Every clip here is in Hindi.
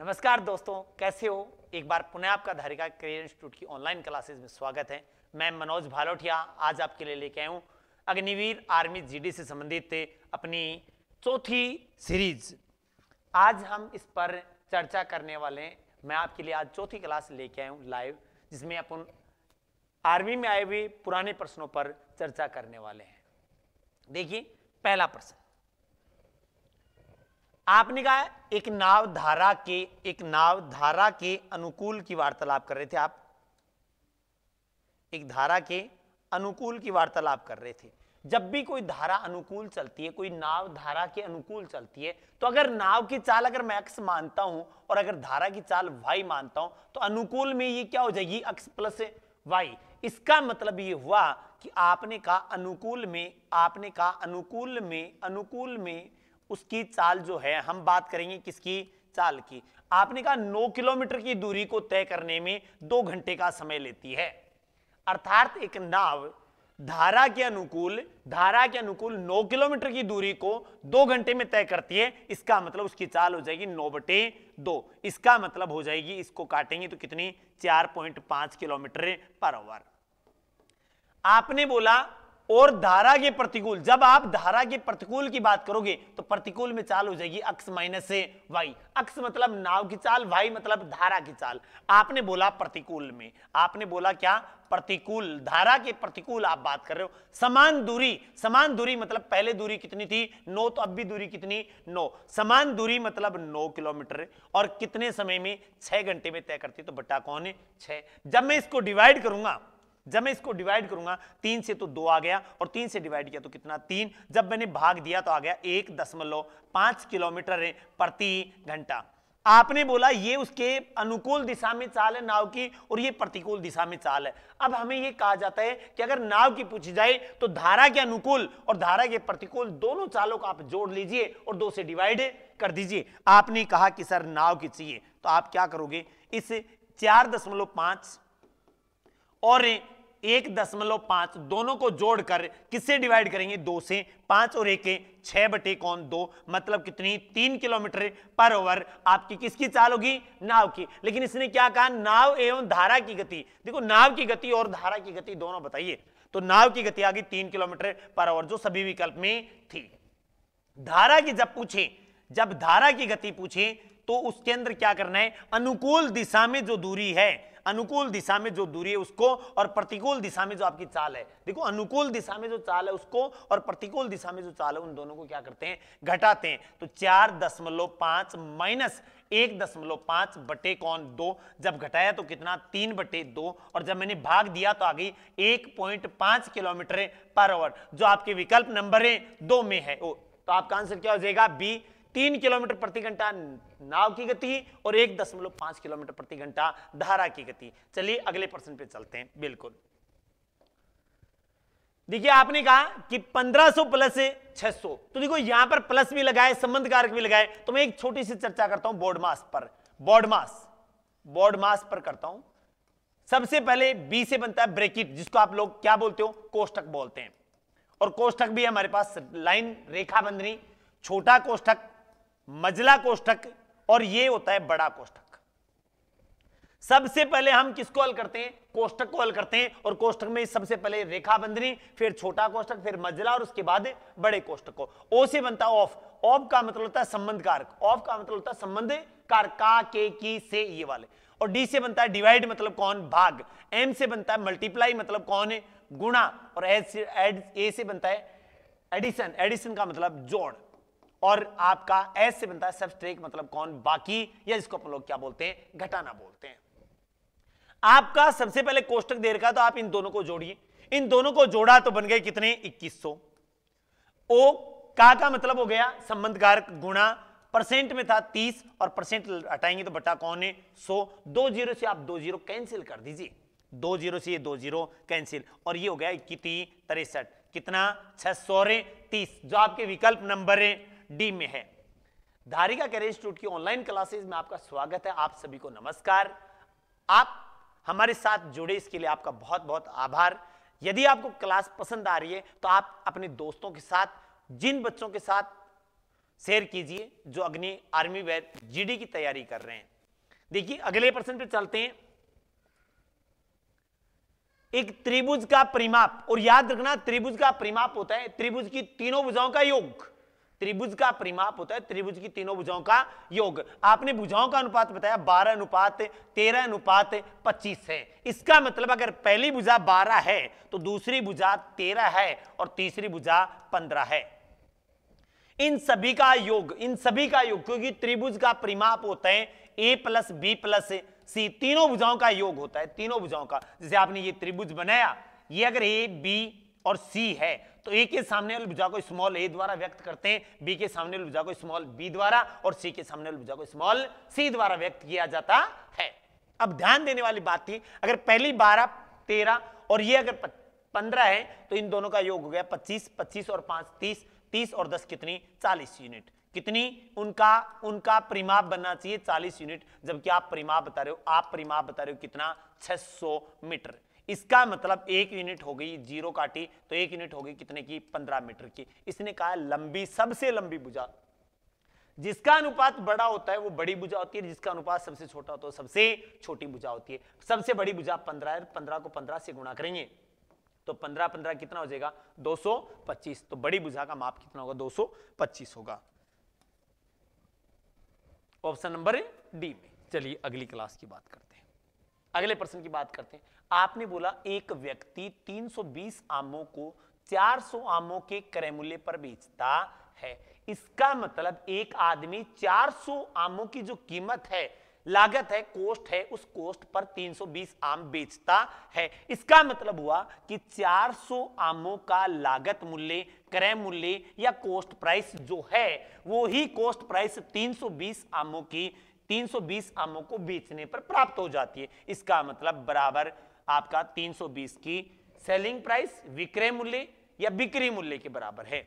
नमस्कार दोस्तों कैसे हो एक बार पुनः आपका धारिका करियर इंस्टीट्यूट की ऑनलाइन क्लासेस में स्वागत है मैं मनोज भालोठिया आज आपके लिए लेके आया हूँ अग्निवीर आर्मी जीडी से संबंधित अपनी चौथी सीरीज आज हम इस पर चर्चा करने वाले हैं मैं आपके लिए आज चौथी क्लास लेके आया हूँ लाइव जिसमें अपन आर्मी में आए हुए पुराने प्रश्नों पर चर्चा करने वाले हैं देखिए पहला प्रश्न आपने कहा एक नाव धारा के एक नाव धारा के अनुकूल की वार्तालाप कर रहे थे आप एक धारा के अनुकूल की वार्तालाप कर रहे थे जब भी कोई धारा अनुकूल चलती है कोई नाव धारा के अनुकूल चलती है तो अगर नाव की चाल अगर मैं एक्स मानता हूं और अगर धारा की चाल वाई मानता हूं तो अनुकूल में ये क्या हो जाएगी एक्स प्लस वाई इसका मतलब ये हुआ कि आपने कहा अनुकूल में आपने कहा अनुकूल में अनुकूल में उसकी चाल जो है हम बात करेंगे किसकी चाल की आपने कहा नौ किलोमीटर की दूरी को तय करने में दो घंटे का समय लेती है अर्थात एक नाव धारा के अनुकूल धारा के अनुकूल नौ किलोमीटर की दूरी को दो घंटे में तय करती है इसका मतलब उसकी चाल हो जाएगी नौ बटे दो इसका मतलब हो जाएगी इसको काटेंगे तो कितनी चार पॉइंट पांच किलोमीटर पर आवर आपने बोला और धारा के प्रतिकूल जब आप धारा के प्रतिकूल की बात करोगे तो प्रतिकूल में चाल हो जाएगी अक्स माइनस से वाई अक्स मतलब नाव की चाल वाई मतलब धारा की चाल आपने बोला प्रतिकूल में आपने बोला क्या प्रतिकूल धारा के प्रतिकूल आप बात कर रहे हो समान दूरी समान दूरी मतलब पहले दूरी कितनी थी नो तो अब भी दूरी कितनी नो समान दूरी मतलब नौ किलोमीटर और कितने समय में छह घंटे में तय करती तो बट्टा कौन है छह जब मैं इसको डिवाइड करूंगा जब मैं इसको डिवाइड करूंगा तीन से तो दो आ गया और तीन से डिवाइड किया तो कितना तीन जब मैंने भाग दिया तो आ गया एक दशमलव पांच किलोमीटर प्रति घंटा आपने बोला ये उसके अनुकूल दिशा में चाल है नाव की और ये प्रतिकूल दिशा में चाल है अब हमें ये कहा जाता है कि अगर नाव की पूछी जाए तो धारा के अनुकूल और धारा के प्रतिकूल दोनों चालों को आप जोड़ लीजिए और दो से डिवाइड कर दीजिए आपने कहा कि सर नाव की चाहिए तो आप क्या करोगे इस चार दशमलव पांच और एक दशमलव पांच दोनों को जोड़कर किससे डिवाइड करेंगे दो से पांच और एक छह बटे कौन दो मतलब कितनी तीन किलोमीटर पर ओवर आपकी किसकी चाल होगी नाव की लेकिन इसने क्या कहा नाव एवं धारा की गति देखो नाव की गति और धारा की गति दोनों बताइए तो नाव की गति आ गई तीन किलोमीटर पर ओवर जो सभी विकल्प में थी धारा की जब पूछे जब धारा की गति पूछे तो उसके अंदर क्या करना है अनुकूल दिशा में जो दूरी है अनुकूल दिशा में जो दूरी है उसको और प्रतिकूल दिशा में जो आपकी चाल है देखो अनुकूल दिशा में जो चाल है उसको और प्रतिकूल दिशा में जो चाल है उन दोनों को क्या करते हैं घटाते हैं तो चार दशमलव पांच माइनस एक दशमलव पांच बटे कौन दो जब घटाया तो कितना तीन बटे दो और जब मैंने भाग दिया तो आ गई एक पॉइंट पांच किलोमीटर पर आवर जो आपके विकल्प नंबर है दो में है ओ तो आपका आंसर क्या हो जाएगा बी तीन किलोमीटर प्रति घंटा नाव की गति और एक दशमलव पांच किलोमीटर प्रति घंटा धारा की गति चलिए अगले प्रश्न पे चलते हैं बिल्कुल देखिए आपने कहा कि 1500 प्लस 600 तो देखो यहां पर प्लस भी लगाए संबंध कारक भी लगाए तो मैं एक छोटी सी चर्चा करता हूं बोर्ड मास पर बोर्ड मास बोर्ड मास पर करता हूं सबसे पहले बी से बनता है ब्रेकिट जिसको आप लोग क्या बोलते हो कोष्टक बोलते हैं और कोष्टक भी हमारे पास लाइन रेखा बंधनी छोटा कोष्टक मजला कोष्ठक और ये होता है बड़ा कोष्ठक सबसे पहले हम किसको हल करते हैं कोष्टक को हल करते हैं और कोष्टक में सबसे पहले रेखा बंधनी फिर छोटा कोष्ठक फिर मजला और उसके बाद बड़े कोष्ठक को ओ से बनता ऑफ ऑफ का मतलब होता है संबंध कारक ऑफ का मतलब होता है संबंध कारक का के की से ये वाले और डी से बनता है डिवाइड मतलब कौन भाग एम से बनता है मल्टीप्लाई मतलब कौन है गुणा और एड से ए से बनता है एडिशन एडिशन का मतलब जोड़ और आपका एस से बनता है सबस्ट्रेक मतलब कौन बाकी या इसको अपन लोग क्या बोलते हैं घटाना बोलते हैं आपका सबसे पहले कोष्टक दे रखा तो आप इन दोनों को जोड़िए इन दोनों को जोड़ा तो बन गए कितने 2100 ओ का का मतलब हो गया संबंध कारक गुणा परसेंट में था 30 और परसेंट हटाएंगे तो बटा कौन है 100 दो जीरो से आप दो जीरो कैंसिल कर दीजिए दो जीरो से ये दो जीरो कैंसिल और ये हो गया इक्कीस तिरसठ कितना छह सौ तीस जो आपके विकल्प नंबर है डी में है धारिका कैरियर इंस्टीट्यूट की ऑनलाइन क्लासेस में आपका स्वागत है आप सभी को नमस्कार आप हमारे साथ जुड़े इसके लिए आपका बहुत बहुत आभार यदि आपको क्लास पसंद आ रही है तो आप अपने दोस्तों के साथ जिन बच्चों के साथ शेयर कीजिए जो अग्नि आर्मी वेयर जीडी की तैयारी कर रहे हैं देखिए अगले प्रश्न पे चलते हैं एक त्रिभुज का परिमाप और याद रखना त्रिभुज का परिमाप होता है त्रिभुज की तीनों भुजाओं का योग त्रिभुज का परिमाप होता है त्रिभुज की तीनों भुजाओं का योग आपने भुजाओं का अनुपात बताया बारह अनुपात तेरह अनुपात पच्चीस है इसका मतलब अगर पहली भुजा बारह है तो दूसरी भुजा तेरह है और तीसरी भुजा पंद्रह है इन सभी का योग इन सभी का योग क्योंकि त्रिभुज का परिमाप होता है A plus B plus C तीनों भुजाओं का योग होता है तीनों भुजाओं का जैसे आपने ये त्रिभुज बनाया ये अगर ए बी और सी है तो ए के सामने वाली भुजा को स्मॉल ए द्वारा व्यक्त करते हैं बी के सामने वाली भुजा को स्मॉल बी द्वारा और सी के सामने वाली भुजा को स्मॉल सी द्वारा व्यक्त किया जाता है अब ध्यान देने वाली बात थी अगर पहली बारह तेरह और ये अगर पंद्रह है तो इन दोनों का योग हो गया पच्चीस पच्चीस और पांच तीस तीस और दस कितनी चालीस यूनिट कितनी उनका उनका परिमाप बनना चाहिए 40 यूनिट जबकि आप परिमाप बता रहे हो आप परिमाप बता रहे हो कितना 600 मीटर इसका मतलब एक यूनिट हो गई जीरो काटी तो एक यूनिट हो गई कितने की पंद्रह मीटर की इसने कहा लंबी सबसे लंबी भुजा जिसका अनुपात बड़ा होता है वो बड़ी भुजा होती है जिसका अनुपात सबसे छोटा होता है सबसे छोटी भुजा होती है सबसे बड़ी भुजा पंद्रह है पंद्रह को पंद्रह से गुणा करेंगे तो पंद्रह पंद्रह कितना हो जाएगा पच्चीस तो बड़ी भुजा का माप कितना होगा पच्चीस होगा ऑप्शन नंबर डी में चलिए अगली क्लास की बात करते हैं अगले प्रश्न की बात करते हैं आपने बोला एक व्यक्ति 320 आमों को 400 आमों के क्रय मूल्य पर बेचता है इसका मतलब एक आदमी 400 आमों की जो कीमत है लागत है कोस्ट है उस कोस्ट पर 320 आम बेचता है इसका मतलब हुआ कि 400 आमों का लागत मूल्य क्रय मूल्य या कोस्ट प्राइस जो है वो ही कोस्ट प्राइस 320 आमों की 320 आमों को बेचने पर प्राप्त हो जाती है इसका मतलब बराबर आपका 320 की सेलिंग प्राइस विक्रय मूल्य या बिक्री मूल्य के बराबर है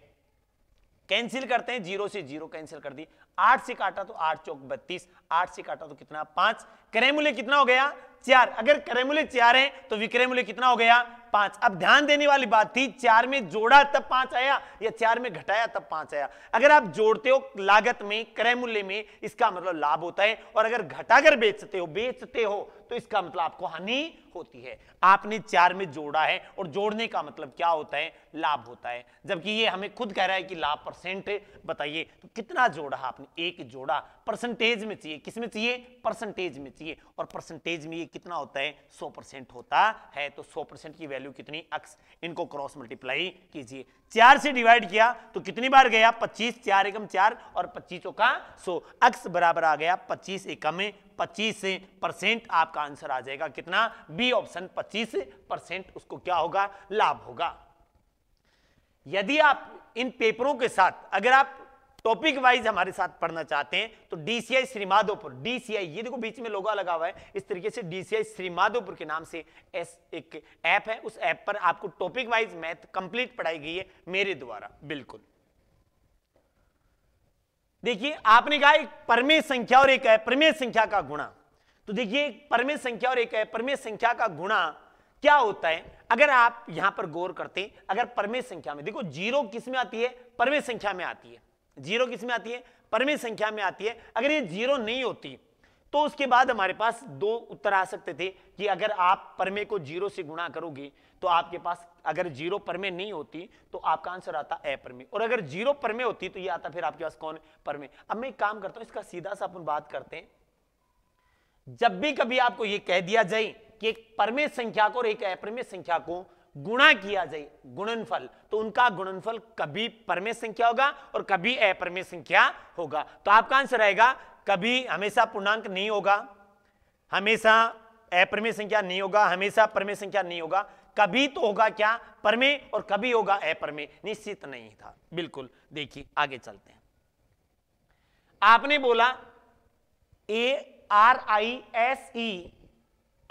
कैंसिल करते हैं जीरो से जीरो कैंसिल कर दी आठ से काटा तो आठ चौक बत्तीस आठ से काटा तो कितना पांच क्रय मूल्य कितना हो गया चार अगर क्रय मूल्य चार है तो विक्रय मूल्य कितना हो गया पांच अब ध्यान देने वाली बात थी चार में जोड़ा तब पांच आया या चार में घटाया तब पांच आया अगर आप जोड़ते हो लागत में क्रय मूल्य में इसका मतलब लाभ होता है और अगर घटाकर बेचते हो बेचते हो तो इसका मतलब आपको हानि होती है आपने चार में जोड़ा है और जोड़ने का मतलब क्या होता है लाभ होता है जबकि ये हमें खुद कह रहा है कि लाभ परसेंट बताइए तो कितना जोड़ा आपने एक जोड़ा परसेंटेज में चाहिए किस में चाहिए परसेंटेज में चाहिए और परसेंटेज में ये कितना होता है सौ होता है तो सौ की वैल्यू कितनी अक्स इनको क्रॉस मल्टीप्लाई कीजिए चार से डिवाइड किया तो कितनी बार गया पच्चीस चार एकम चार और पच्चीसों का सो अक्स बराबर आ गया पच्चीस एकम पच्चीस परसेंट आपका आंसर आ जाएगा कितना बी ऑप्शन पच्चीस परसेंट उसको क्या होगा लाभ होगा यदि आप इन पेपरों के साथ अगर आप टॉपिक वाइज हमारे साथ पढ़ना चाहते हैं तो डीसीआई श्रीमाधोपुर डीसीआई ये देखो बीच में लोगा लगा हुआ है इस तरीके से डीसीआई श्रीमाधोपुर के नाम से एस एक ऐप है उस ऐप पर आपको टॉपिक वाइज मैथ कंप्लीट पढ़ाई गई है मेरे द्वारा बिल्कुल देखिए आपने कहा एक परमेय संख्या और एक है परमे संख्या का गुणा तो देखिए एक परमेय संख्या और एक है परमे संख्या का गुणा क्या होता है अगर आप यहां पर गौर करते हैं अगर परमेय संख्या में देखो जीरो किस में आती है परमेय संख्या में आती है जीरो किस में आती है परमित संख्या में आती है अगर ये जीरो नहीं होती तो उसके बाद हमारे पास दो उत्तर आ सकते थे कि अगर आप परमे को जीरो से गुणा करोगे तो आपके पास अगर जीरो परमे नहीं होती तो आपका आंसर आता ए परमे और अगर जीरो परमे होती तो ये आता फिर आपके पास कौन परमे अब मैं एक काम करता हूं इसका सीधा सा अपन बात करते हैं जब भी कभी आपको ये कह दिया जाए कि एक परमे संख्या को और एक अप्रमेय संख्या को गुणा किया जाए गुणनफल तो उनका गुणनफल कभी परमेय संख्या होगा और कभी अपरमेय संख्या होगा तो आपका आंसर आएगा कभी हमेशा पूर्णांक नहीं होगा हमेशा अपरमेय संख्या नहीं होगा हमेशा परमेय संख्या नहीं होगा कभी तो होगा क्या परमे और कभी होगा अपरमे निश्चित नहीं था बिल्कुल देखिए आगे चलते हैं आपने बोला A R I S E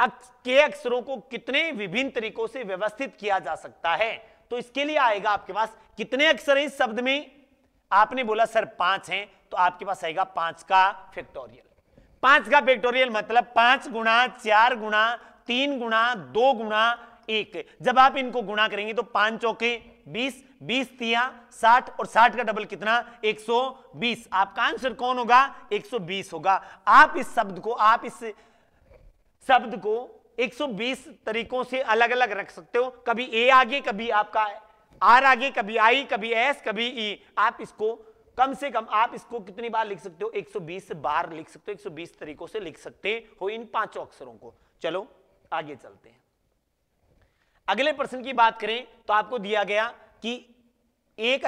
के अक्षरों को कितने विभिन्न तरीकों से व्यवस्थित किया जा सकता है तो इसके लिए आएगा आपके पास कितने अक्षर है इस शब्द में आपने बोला सर पांच हैं तो आपके पास आएगा पांच का फैक्टोरियल पांच का फैक्टोरियल मतलब पांच गुणा चार गुणा तीन गुणा दो गुणा एक जब आप इनको गुणा करेंगे तो पांच चौके बीस बीस तिया साठ और साठ का डबल कितना बीस आपका आंसर कौन होगा बीस होगा आप इस शब्द को आप इस शब्द को 120 तरीकों से अलग अलग रख सकते हो कभी ए आगे कभी आपका आर आगे कभी आई कभी एस कभी ई e। आप इसको कम से कम आप इसको कितनी बार लिख सकते हो 120 बार लिख सकते हो 120 तरीकों से लिख सकते हो इन पांचों अक्षरों को चलो आगे चलते हैं अगले प्रश्न की बात करें तो आपको दिया गया कि एक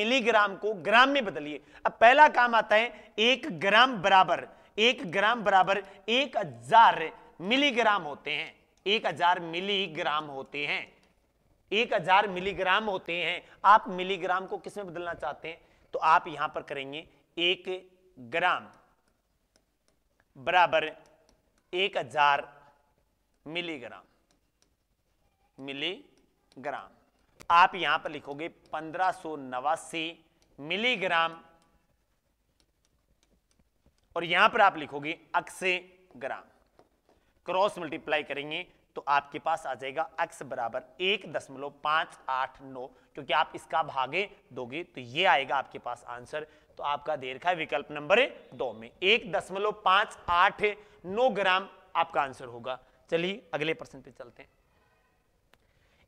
मिलीग्राम को ग्राम में बदलिए अब पहला काम आता है एक ग्राम बराबर एक ग्राम बराबर एक हजार मिलीग्राम होते हैं एक हजार मिलीग्राम होते हैं एक हजार मिलीग्राम होते हैं आप मिलीग्राम को किसमें बदलना चाहते हैं तो आप यहां पर करेंगे एक ग्राम बराबर एक हजार मिलीग्राम मिलीग्राम आप यहां पर लिखोगे पंद्रह सो नवासी मिलीग्राम और यहां पर आप लिखोगे अक्से ग्राम क्रॉस मल्टीप्लाई करेंगे तो आपके पास आ जाएगा एक्स बराबर एक दशमलव पांच आठ नौ क्योंकि आप इसका भागे दोगे तो ये आएगा आपके पास आंसर तो आपका दे रखा है विकल्प नंबर दो में एक दशमलव पांच आठ नौ ग्राम आपका आंसर होगा चलिए अगले प्रश्न पे चलते हैं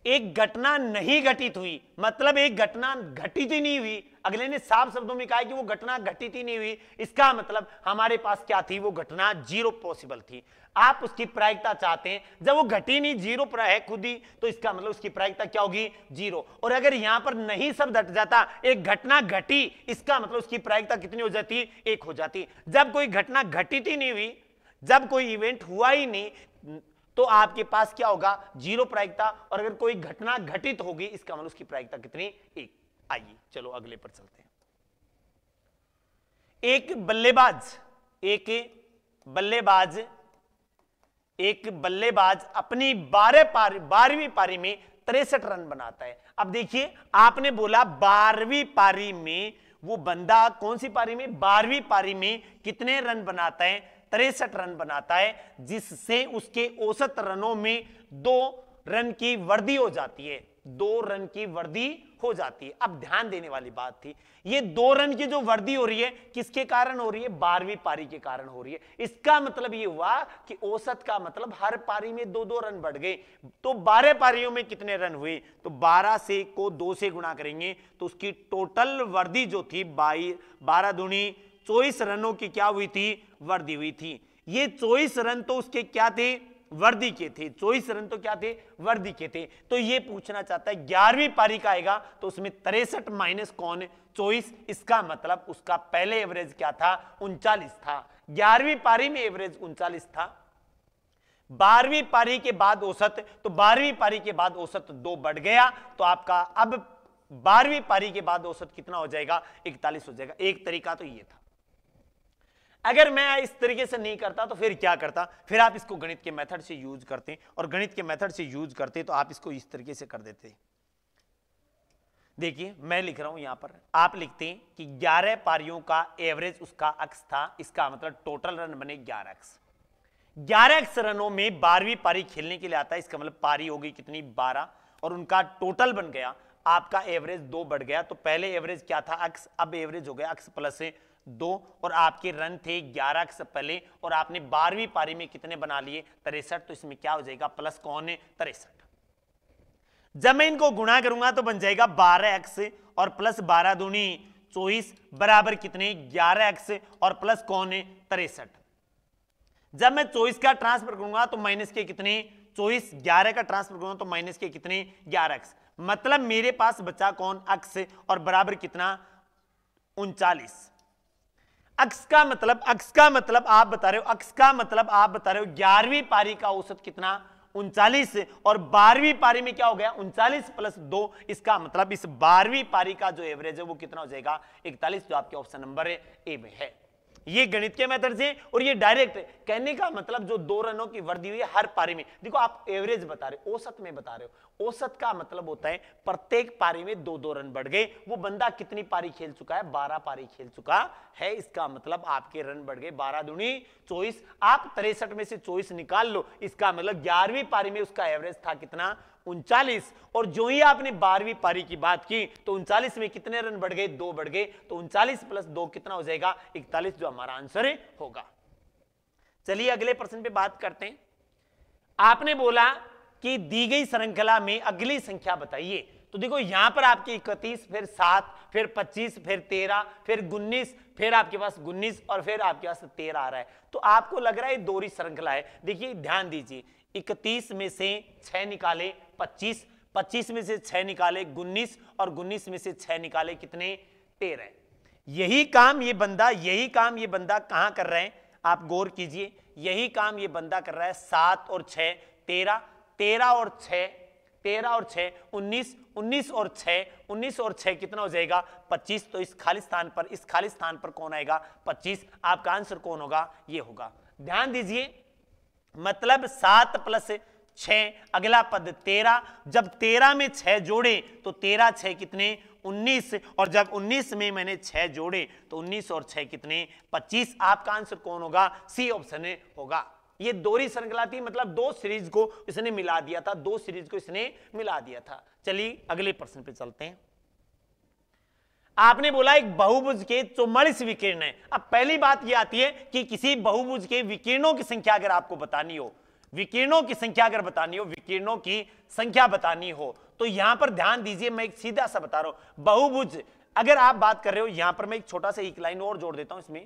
एक घटना नहीं घटित हुई मतलब एक घटना घटित ही नहीं हुई अगले ने साफ शब्दों में कहा कि वो घटना घटित ही नहीं हुई इसका मतलब हमारे पास क्या थी वो घटना जीरो पॉसिबल थी आप उसकी प्रायिकता चाहते हैं जब वो घटी नहीं जीरो पर है खुद ही तो इसका मतलब उसकी प्रायिकता क्या होगी जीरो और अगर यहां पर नहीं शब्द हट जाता एक घटना घटी इसका मतलब उसकी प्रायिकता कितनी हो जाती एक हो जाती जब कोई घटना घटित ही नहीं हुई जब कोई इवेंट हुआ ही नहीं तो आपके पास क्या होगा जीरो प्रायिकता और अगर कोई घटना घटित होगी इसका मतलब उसकी प्रायिकता कितनी एक आइए चलो अगले पर चलते हैं एक बल्लेबाज एक बल्लेबाज एक बल्लेबाज अपनी बारह पारी बारहवीं पारी में तिरसठ रन बनाता है अब देखिए आपने बोला बारहवीं पारी में वो बंदा कौन सी पारी में बारहवीं पारी में कितने रन बनाता है तिरसठ रन बनाता है जिससे उसके औसत रनों में दो रन की वृद्धि हो जाती है दो रन की वृद्धि हो जाती है अब ध्यान देने वाली बात थी ये दो रन की जो वृद्धि हो रही है किसके कारण हो रही है बारहवीं पारी के कारण हो रही है इसका मतलब ये हुआ कि औसत का मतलब हर पारी में दो दो रन बढ़ गए तो बारह पारियों में कितने रन हुए तो बारह से को दो से गुणा करेंगे तो उसकी टोटल वृद्धि जो थी बाई बारह दुनी चौबीस रनों की क्या हुई थी वर्दी हुई थी ये चौबीस रन तो उसके क्या थे वर्दी के थे चौबीस रन तो क्या थे वर्दी के थे तो ये पूछना चाहता है ग्यारहवीं पारी का आएगा तो उसमें तिरसठ माइनस कौन चौबीस इसका मतलब उसका पहले एवरेज क्या था उनचालीस था ग्यारहवीं पारी में एवरेज उनचालीस था बारहवीं पारी के बाद औसत तो बारहवीं पारी के बाद औसत दो बढ़ गया तो आपका अब बारहवीं पारी के बाद औसत कितना हो जाएगा इकतालीस हो जाएगा एक तरीका तो ये था अगर मैं इस तरीके से नहीं करता तो फिर क्या करता फिर आप इसको गणित के मेथड से यूज करते और गणित के मेथड से यूज करते तो आप इसको इस तरीके से कर देते देखिए मैं लिख रहा हूं यहां पर आप लिखते हैं कि 11 पारियों का एवरेज उसका अक्स था इसका मतलब टोटल रन बने ग्यारह अक्स ग्यारह अक्स रनों में बारहवीं पारी खेलने के लिए आता है इसका मतलब पारी होगी कितनी बारह और उनका टोटल बन गया आपका एवरेज दो बढ़ गया तो पहले एवरेज क्या था अक्स अब एवरेज हो गया अक्स प्लस है दो और आपके रन थे ग्यारह से पहले और आपने बारहवीं पारी में कितने बना लिए तिरसठ तो इसमें क्या हो जाएगा प्लस कौन है तिरसठ जब मैं इनको गुणा करूंगा तो बन जाएगा बारह एक्स और प्लस बारह दूनी चौबीस बराबर कितने ग्यारह एक्स और प्लस कौन है तिरसठ जब मैं चौबीस का ट्रांसफर करूंगा तो माइनस के कितने चौबीस ग्यारह का ट्रांसफर करूंगा तो माइनस के कितने ग्यारह एक्स मतलब मेरे पास बचा कौन अक्स और बराबर कितना उनचालीस अक्स का मतलब अक्स का मतलब आप बता रहे हो अक्स का मतलब आप बता रहे हो ग्यारहवीं पारी का औसत कितना उनचालीस और बारहवीं पारी में क्या हो गया उनचालीस प्लस दो इसका मतलब इस बारहवीं पारी का जो एवरेज है वो कितना हो जाएगा इकतालीस जो आपके ऑप्शन नंबर ए में है ये गणित के मेथड से और ये डायरेक्ट कहने का मतलब जो दो रनों की वर्दी हुई है हर पारी में देखो आप एवरेज बता रहे हो औसत में बता रहे हो औसत का मतलब होता है प्रत्येक पारी में दो दो रन बढ़ गए वो बंदा कितनी पारी खेल चुका है बारह पारी खेल चुका है इसका मतलब आपके रन बढ़ गए बारह दुणी चौबीस आप तिरसठ में से चौबीस निकाल लो इसका मतलब ग्यारहवीं पारी में उसका एवरेज था कितना उनचालीस और जो ही आपने बारहवीं पारी की बात की तो उनचालीस में कितने रन बढ़ गए दो बढ़ गए तो उनचालीस प्लस दो कितना हो जाएगा इकतालीस जो हमारा आंसर है होगा चलिए अगले प्रश्न पे बात करते हैं आपने बोला कि दी गई श्रृंखला में अगली संख्या बताइए तो देखो यहां पर आपकी इकतीस फिर सात फिर पच्चीस फिर तेरह फिर उन्नीस फिर आपके पास उन्नीस और फिर आपके पास तेरह आ रहा है तो आपको लग रहा है दोहरी श्रृंखला है देखिए ध्यान दीजिए इकतीस में से छह निकाले पच्चीस पच्चीस में से छह निकाले उन्नीस और उन्नीस में से छह निकाले कितने तेरह यही काम ये बंदा यही काम ये बंदा कहां कर रहे हैं आप गौर कीजिए यही काम ये बंदा कर रहा है सात और छह तेरह तेरह और छ तेरह और छः उन्नीस उन्नीस और छः उन्नीस और छः कितना हो जाएगा पच्चीस तो इस खाली स्थान पर इस खाली स्थान पर कौन आएगा पच्चीस आपका आंसर कौन होगा ये होगा ध्यान दीजिए मतलब सात प्लस छ अगला पद तेरह जब तेरह में छह जोड़े तो तेरह छह कितने उन्नीस और जब उन्नीस में मैंने छह जोड़े तो उन्नीस और छह कितने पच्चीस आपका आंसर कौन होगा सी ऑप्शन होगा ये दोरी श्रृंखला थी मतलब दो सीरीज को इसने मिला दिया था दो सीरीज को इसने मिला दिया था चलिए अगले प्रश्न पे चलते हैं आपने बोला एक बहुभुज के चौवालीस विकीर्ण है अब पहली बात यह आती है कि किसी बहुभुज के विकीर्णों की संख्या अगर आपको बतानी हो विकिरणों की संख्या अगर बतानी हो विकिरणों की संख्या बतानी हो तो यहां पर ध्यान दीजिए मैं एक सीधा सा बता रहा हूं बहुभुज अगर आप बात कर रहे हो यहां पर मैं एक छोटा सा एक लाइन और जोड़ देता हूं इसमें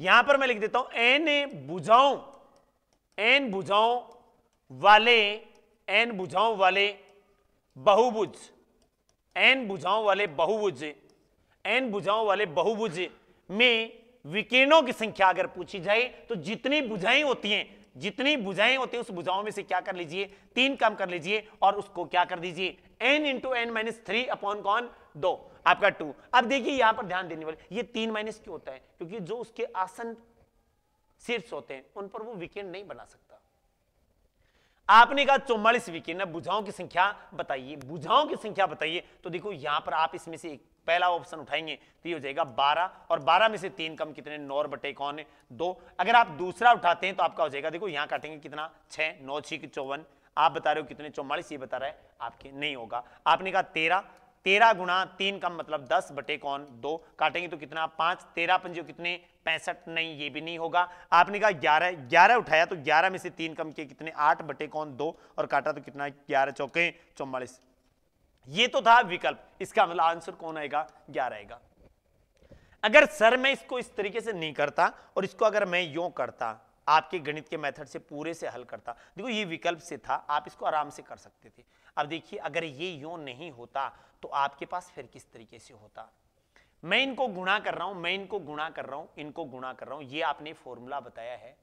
यहां पर मैं लिख देता हूं एन बुझाओ एन बुझाओ वाले एन बुझाओं वाले बहुभुज एन बुझाओं वाले बहुभुज एन बुझाओं वाले बहुभुज में विकिरणों की संख्या अगर पूछी जाए तो जितनी बुझाएं होती हैं जितनी बुझाएं होती हैं उस बुझाओं में से क्या कर लीजिए तीन कम कर लीजिए और उसको क्या कर दीजिए n into n minus three upon कौन दो आपका टू अब देखिए यहां पर ध्यान देने वाले ये तीन माइनस क्यों होता है क्योंकि जो उसके आसन शीर्ष होते हैं उन पर वो विकेंड नहीं बना सकता आपने कहा चौवालीस विकेंड बुझाओं की संख्या बताइए बुझाओं की संख्या बताइए तो देखो यहां पर आप इसमें से एक पहला ऑप्शन उठाएंगे तो ये हो जाएगा बारह और बारह में से तीन कम कितने नौ बटे कौन है दो अगर आप दूसरा उठाते हैं तो आपका हो जाएगा देखो यहाँ काटेंगे कितना छह नौ छिक चौवन आप बता रहे हो कितने चौवालीस ये बता रहा है आपके नहीं होगा आपने कहा तेरह तेरह गुणा तीन कम मतलब दस बटे कौन दो काटेंगे तो कितना पांच तेरह पंजे कितने पैंसठ नहीं ये भी नहीं होगा आपने कहा ग्यारह ग्यारह उठाया तो ग्यारह में से तीन कम किए कितने आठ बटे कौन दो और काटा तो कितना ग्यारह चौके चौवालीस ये तो था विकल्प इसका मतलब आंसर कौन आएगा ग्यारह आएगा अगर सर मैं इसको इस तरीके से नहीं करता और इसको अगर मैं यो करता आपके गणित के मेथड से पूरे से हल करता देखो ये विकल्प से था आप इसको आराम से कर सकते थे अब देखिए अगर ये यो नहीं होता तो आपके पास फिर किस तरीके से होता मैं इनको गुणा कर रहा हूं मैं इनको गुणा कर रहा हूं इनको गुणा कर रहा हूं ये आपने फॉर्मूला बताया है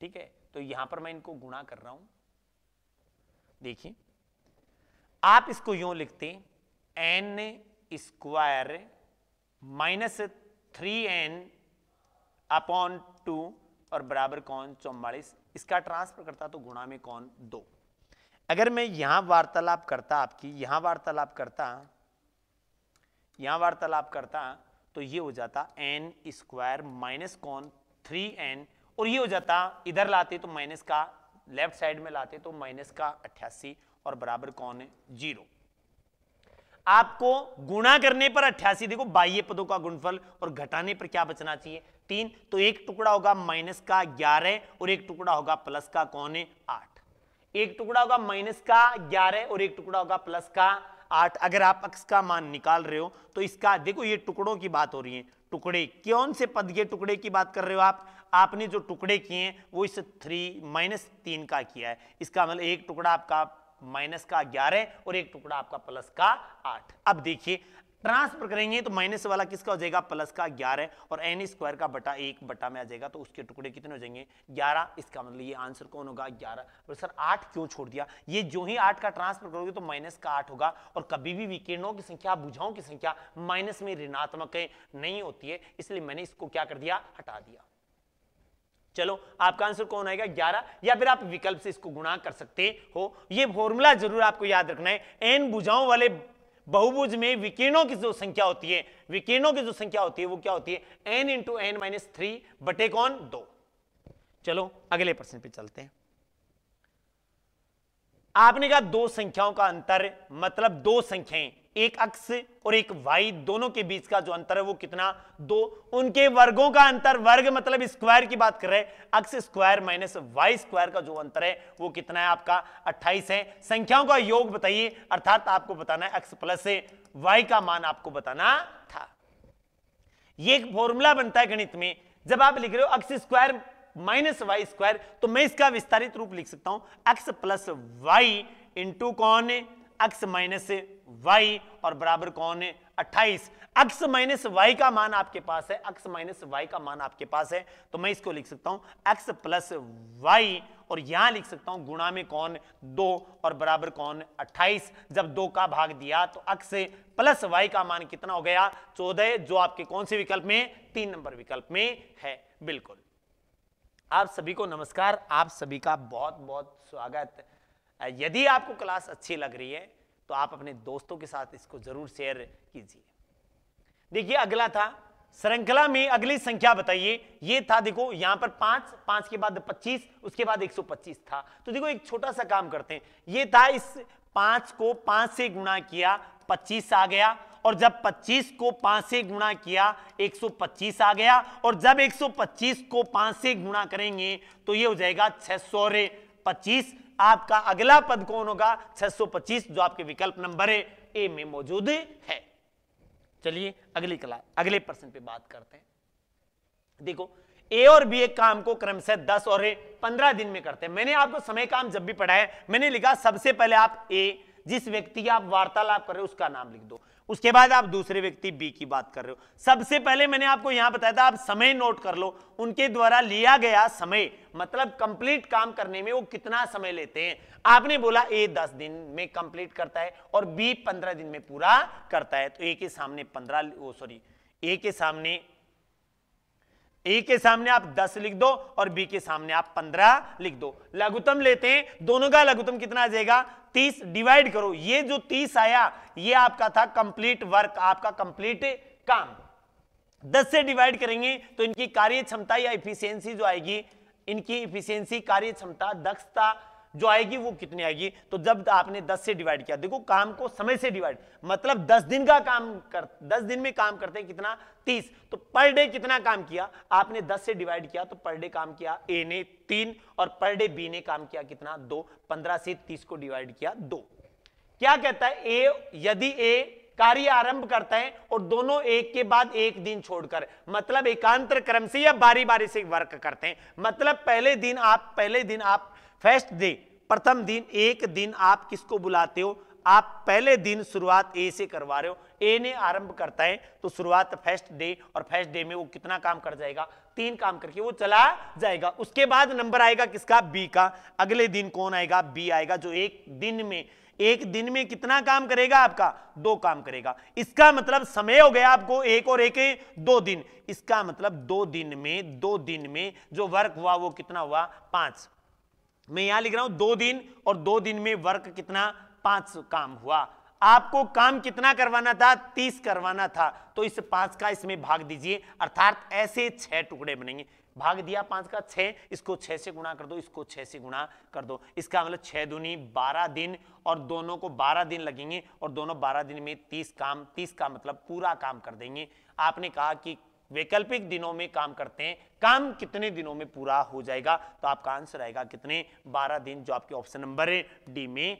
ठीक है तो यहां पर मैं इनको गुणा कर रहा हूं देखिए आप इसको यूं लिखते n square minus three n upon two और बराबर कौन चौबालीस इसका ट्रांसफर करता तो गुणा में कौन दो अगर मैं यहां वार्तालाप करता आपकी यहां वार्तालाप करता यहां वार्तालाप करता तो ये हो जाता एन स्क्वायर माइनस कौन थ्री एन और ये हो जाता इधर लाते तो माइनस का लेफ्ट साइड में लाते तो माइनस का अट्ठासी और बराबर कौन है जीरो आपको गुणा करने पर अट्ठासी देखो बाह्य पदों का गुणफल और घटाने पर क्या बचना चाहिए तीन तो एक टुकड़ा होगा माइनस का ग्यारह और एक टुकड़ा होगा प्लस का कौन है आठ एक टुकड़ा होगा माइनस का ग्यारह और एक टुकड़ा होगा प्लस का आठ अगर आप अक्स का मान निकाल रहे हो तो इसका देखो ये टुकड़ों की बात हो रही है टुकड़े कौन से पद के टुकड़े की बात कर रहे हो आप आपने जो टुकड़े किए वो इस थ्री माइनस तीन का किया है इसका मतलब एक टुकड़ा आपका माइनस का ग्यारह और एक टुकड़ा आपका प्लस का आठ अब देखिए ट्रांसफर करेंगे तो माइनस वाला किसका हो जाएगा प्लस का ग्यारह और एन स्क्वायर का बटा एक बटा में आ जाएगा तो उसके टुकड़े कितने हो जाएंगे ग्यारह इसका मतलब ये आंसर कौन होगा ग्यारह और सर आठ क्यों छोड़ दिया ये जो ही आठ का ट्रांसफर करोगे तो माइनस का आठ होगा और कभी भी विकिरणों की संख्या बुझाओं की संख्या माइनस में ऋणात्मक नहीं होती है इसलिए मैंने इसको क्या कर दिया हटा दिया चलो आपका आंसर कौन आएगा ग्यारह या फिर आप विकल्प से इसको गुणा कर सकते हो ये फॉर्मूला जरूर आपको याद रखना है एन भुजाओं वाले बहुभुज में विकीर्णों की जो संख्या होती है विकीर्णों की जो संख्या होती है वो क्या होती है n into n minus three बटे कौन दो चलो अगले प्रश्न पे चलते हैं आपने कहा दो संख्याओं का अंतर मतलब दो संख्याएं एक अक्स और एक वाई दोनों के बीच का जो अंतर है वो कितना दो उनके वर्गों का अंतर वर्ग मतलब स्क्वायर की बात कर रहे x square minus y square का जो अंतर है वो कितना है आपका 28 है संख्याओं का योग बताइए अर्थात आपको बताना है अक्स प्लस वाई का मान आपको बताना था ये एक फॉर्मूला बनता है गणित में जब आप लिख रहे हो x square minus y square तो मैं इसका विस्तारित रूप लिख सकता हूं एक्स प्लस वाई इंटू कौन अक्स माइनस वाई और बराबर कौन है 28 अक्स माइनस वाई का मान आपके पास है अक्स माइनस वाई का मान आपके पास है तो मैं इसको लिख सकता हूं अक्स प्लस वाई और यहां लिख सकता हूं गुणा में कौन दो और बराबर कौन अट्ठाइस जब दो का भाग दिया तो अक्स प्लस वाई का मान कितना हो गया चौदह जो आपके कौन से विकल्प में तीन नंबर विकल्प में है बिल्कुल आप सभी को नमस्कार आप सभी का बहुत बहुत स्वागत है यदि आपको क्लास अच्छी लग रही है तो आप अपने दोस्तों के साथ इसको जरूर शेयर कीजिए देखिए अगला था श्रृंखला में अगली संख्या बताइए ये था देखो यहां पर पांच पांच के बाद पच्चीस उसके बाद एक सौ पच्चीस था तो देखो एक छोटा सा काम करते हैं ये था इस पांच को पांच से गुणा किया पच्चीस आ गया और जब 25 को 5 से गुणा किया 125 आ गया और जब 125 को 5 से गुणा करेंगे तो ये हो जाएगा छह सौ पच्चीस आपका अगला पद कौन होगा 625 जो आपके विकल्प नंबर ए ए में मौजूद है चलिए अगली कला अगले प्रश्न पे बात करते हैं देखो ए और बी एक काम को क्रमशः 10 दस और पंद्रह दिन में करते हैं मैंने आपको समय काम जब भी पढ़ाया मैंने लिखा सबसे पहले आप ए जिस व्यक्ति की आप वार्तालाप कर रहे हो उसका नाम लिख दो उसके बाद आप दूसरे व्यक्ति बी की बात कर रहे हो सबसे पहले मैंने आपको यहां बताया था आप समय नोट कर लो उनके द्वारा लिया गया समय मतलब कंप्लीट काम करने में वो कितना समय लेते हैं आपने बोला ए दस दिन में कंप्लीट करता है और बी पंद्रह दिन में पूरा करता है तो ए के सामने पंद्रह सॉरी ए के सामने ए के सामने आप 10 लिख दो और बी के सामने आप 15 लिख दो लघुतम लेते हैं दोनों का लघुतम कितना आ जाएगा 30 डिवाइड करो ये जो 30 आया ये आपका था कंप्लीट वर्क आपका कंप्लीट काम 10 से डिवाइड करेंगे तो इनकी कार्य क्षमता या इफिशियंसी जो आएगी इनकी इफिशियंसी कार्य क्षमता दक्षता जो आएगी वो कितनी आएगी तो जब आपने 10 से डिवाइड किया देखो काम को समय से डिवाइड मतलब 10 दिन का काम कर 10 दिन में काम करते हैं कितना तीस तो पर डे कितना काम किया आपने दस से डिवाइड किया तो पर डे काम किया ए ने तीन और पर डे बी ने काम किया कितना दो पंद्रह से तीस को डिवाइड किया दो क्या कहता है ए यदि ए कार्य आरंभ करता है और दोनों एक के बाद एक दिन छोड़कर मतलब एकांतर क्रम से या बारी बारी से वर्क करते हैं मतलब पहले दिन आप पहले दिन आप फर्स्ट डे प्रथम दिन एक दिन आप किसको बुलाते हो आप पहले दिन शुरुआत ए से करवा रहे हो ए ने आरंभ करता है तो शुरुआत फर्स्ट डे और फर्स्ट डे में वो कितना काम कर जाएगा तीन काम करके वो चला जाएगा उसके बाद नंबर आएगा किसका बी का अगले दिन कौन आएगा बी आएगा जो एक दिन में एक दिन में कितना काम करेगा आपका दो काम करेगा इसका मतलब समय हो गया आपको एक और एक दो दिन इसका मतलब दो दिन में दो दिन में जो वर्क हुआ वो कितना हुआ पांच मैं यहां लिख रहा हूं दो दिन और दो दिन में वर्क कितना पांच काम हुआ आपको काम कितना करवाना था तीस करवाना था तो इस पांच का इसमें भाग दीजिए अर्थात ऐसे छह टुकड़े बनेंगे भाग दिया पांच का छह इसको छह से गुणा कर दो इसको छह से गुणा कर दो इसका मतलब छह दुनी बारह दिन और दोनों को बारह दिन लगेंगे और दोनों बारह दिन में तीस काम तीस का मतलब पूरा काम कर देंगे आपने कहा कि वैकल्पिक दिनों में काम करते हैं काम कितने दिनों में पूरा हो जाएगा तो आपका आंसर आएगा कितने बारह दिन जो आपके ऑप्शन नंबर डी में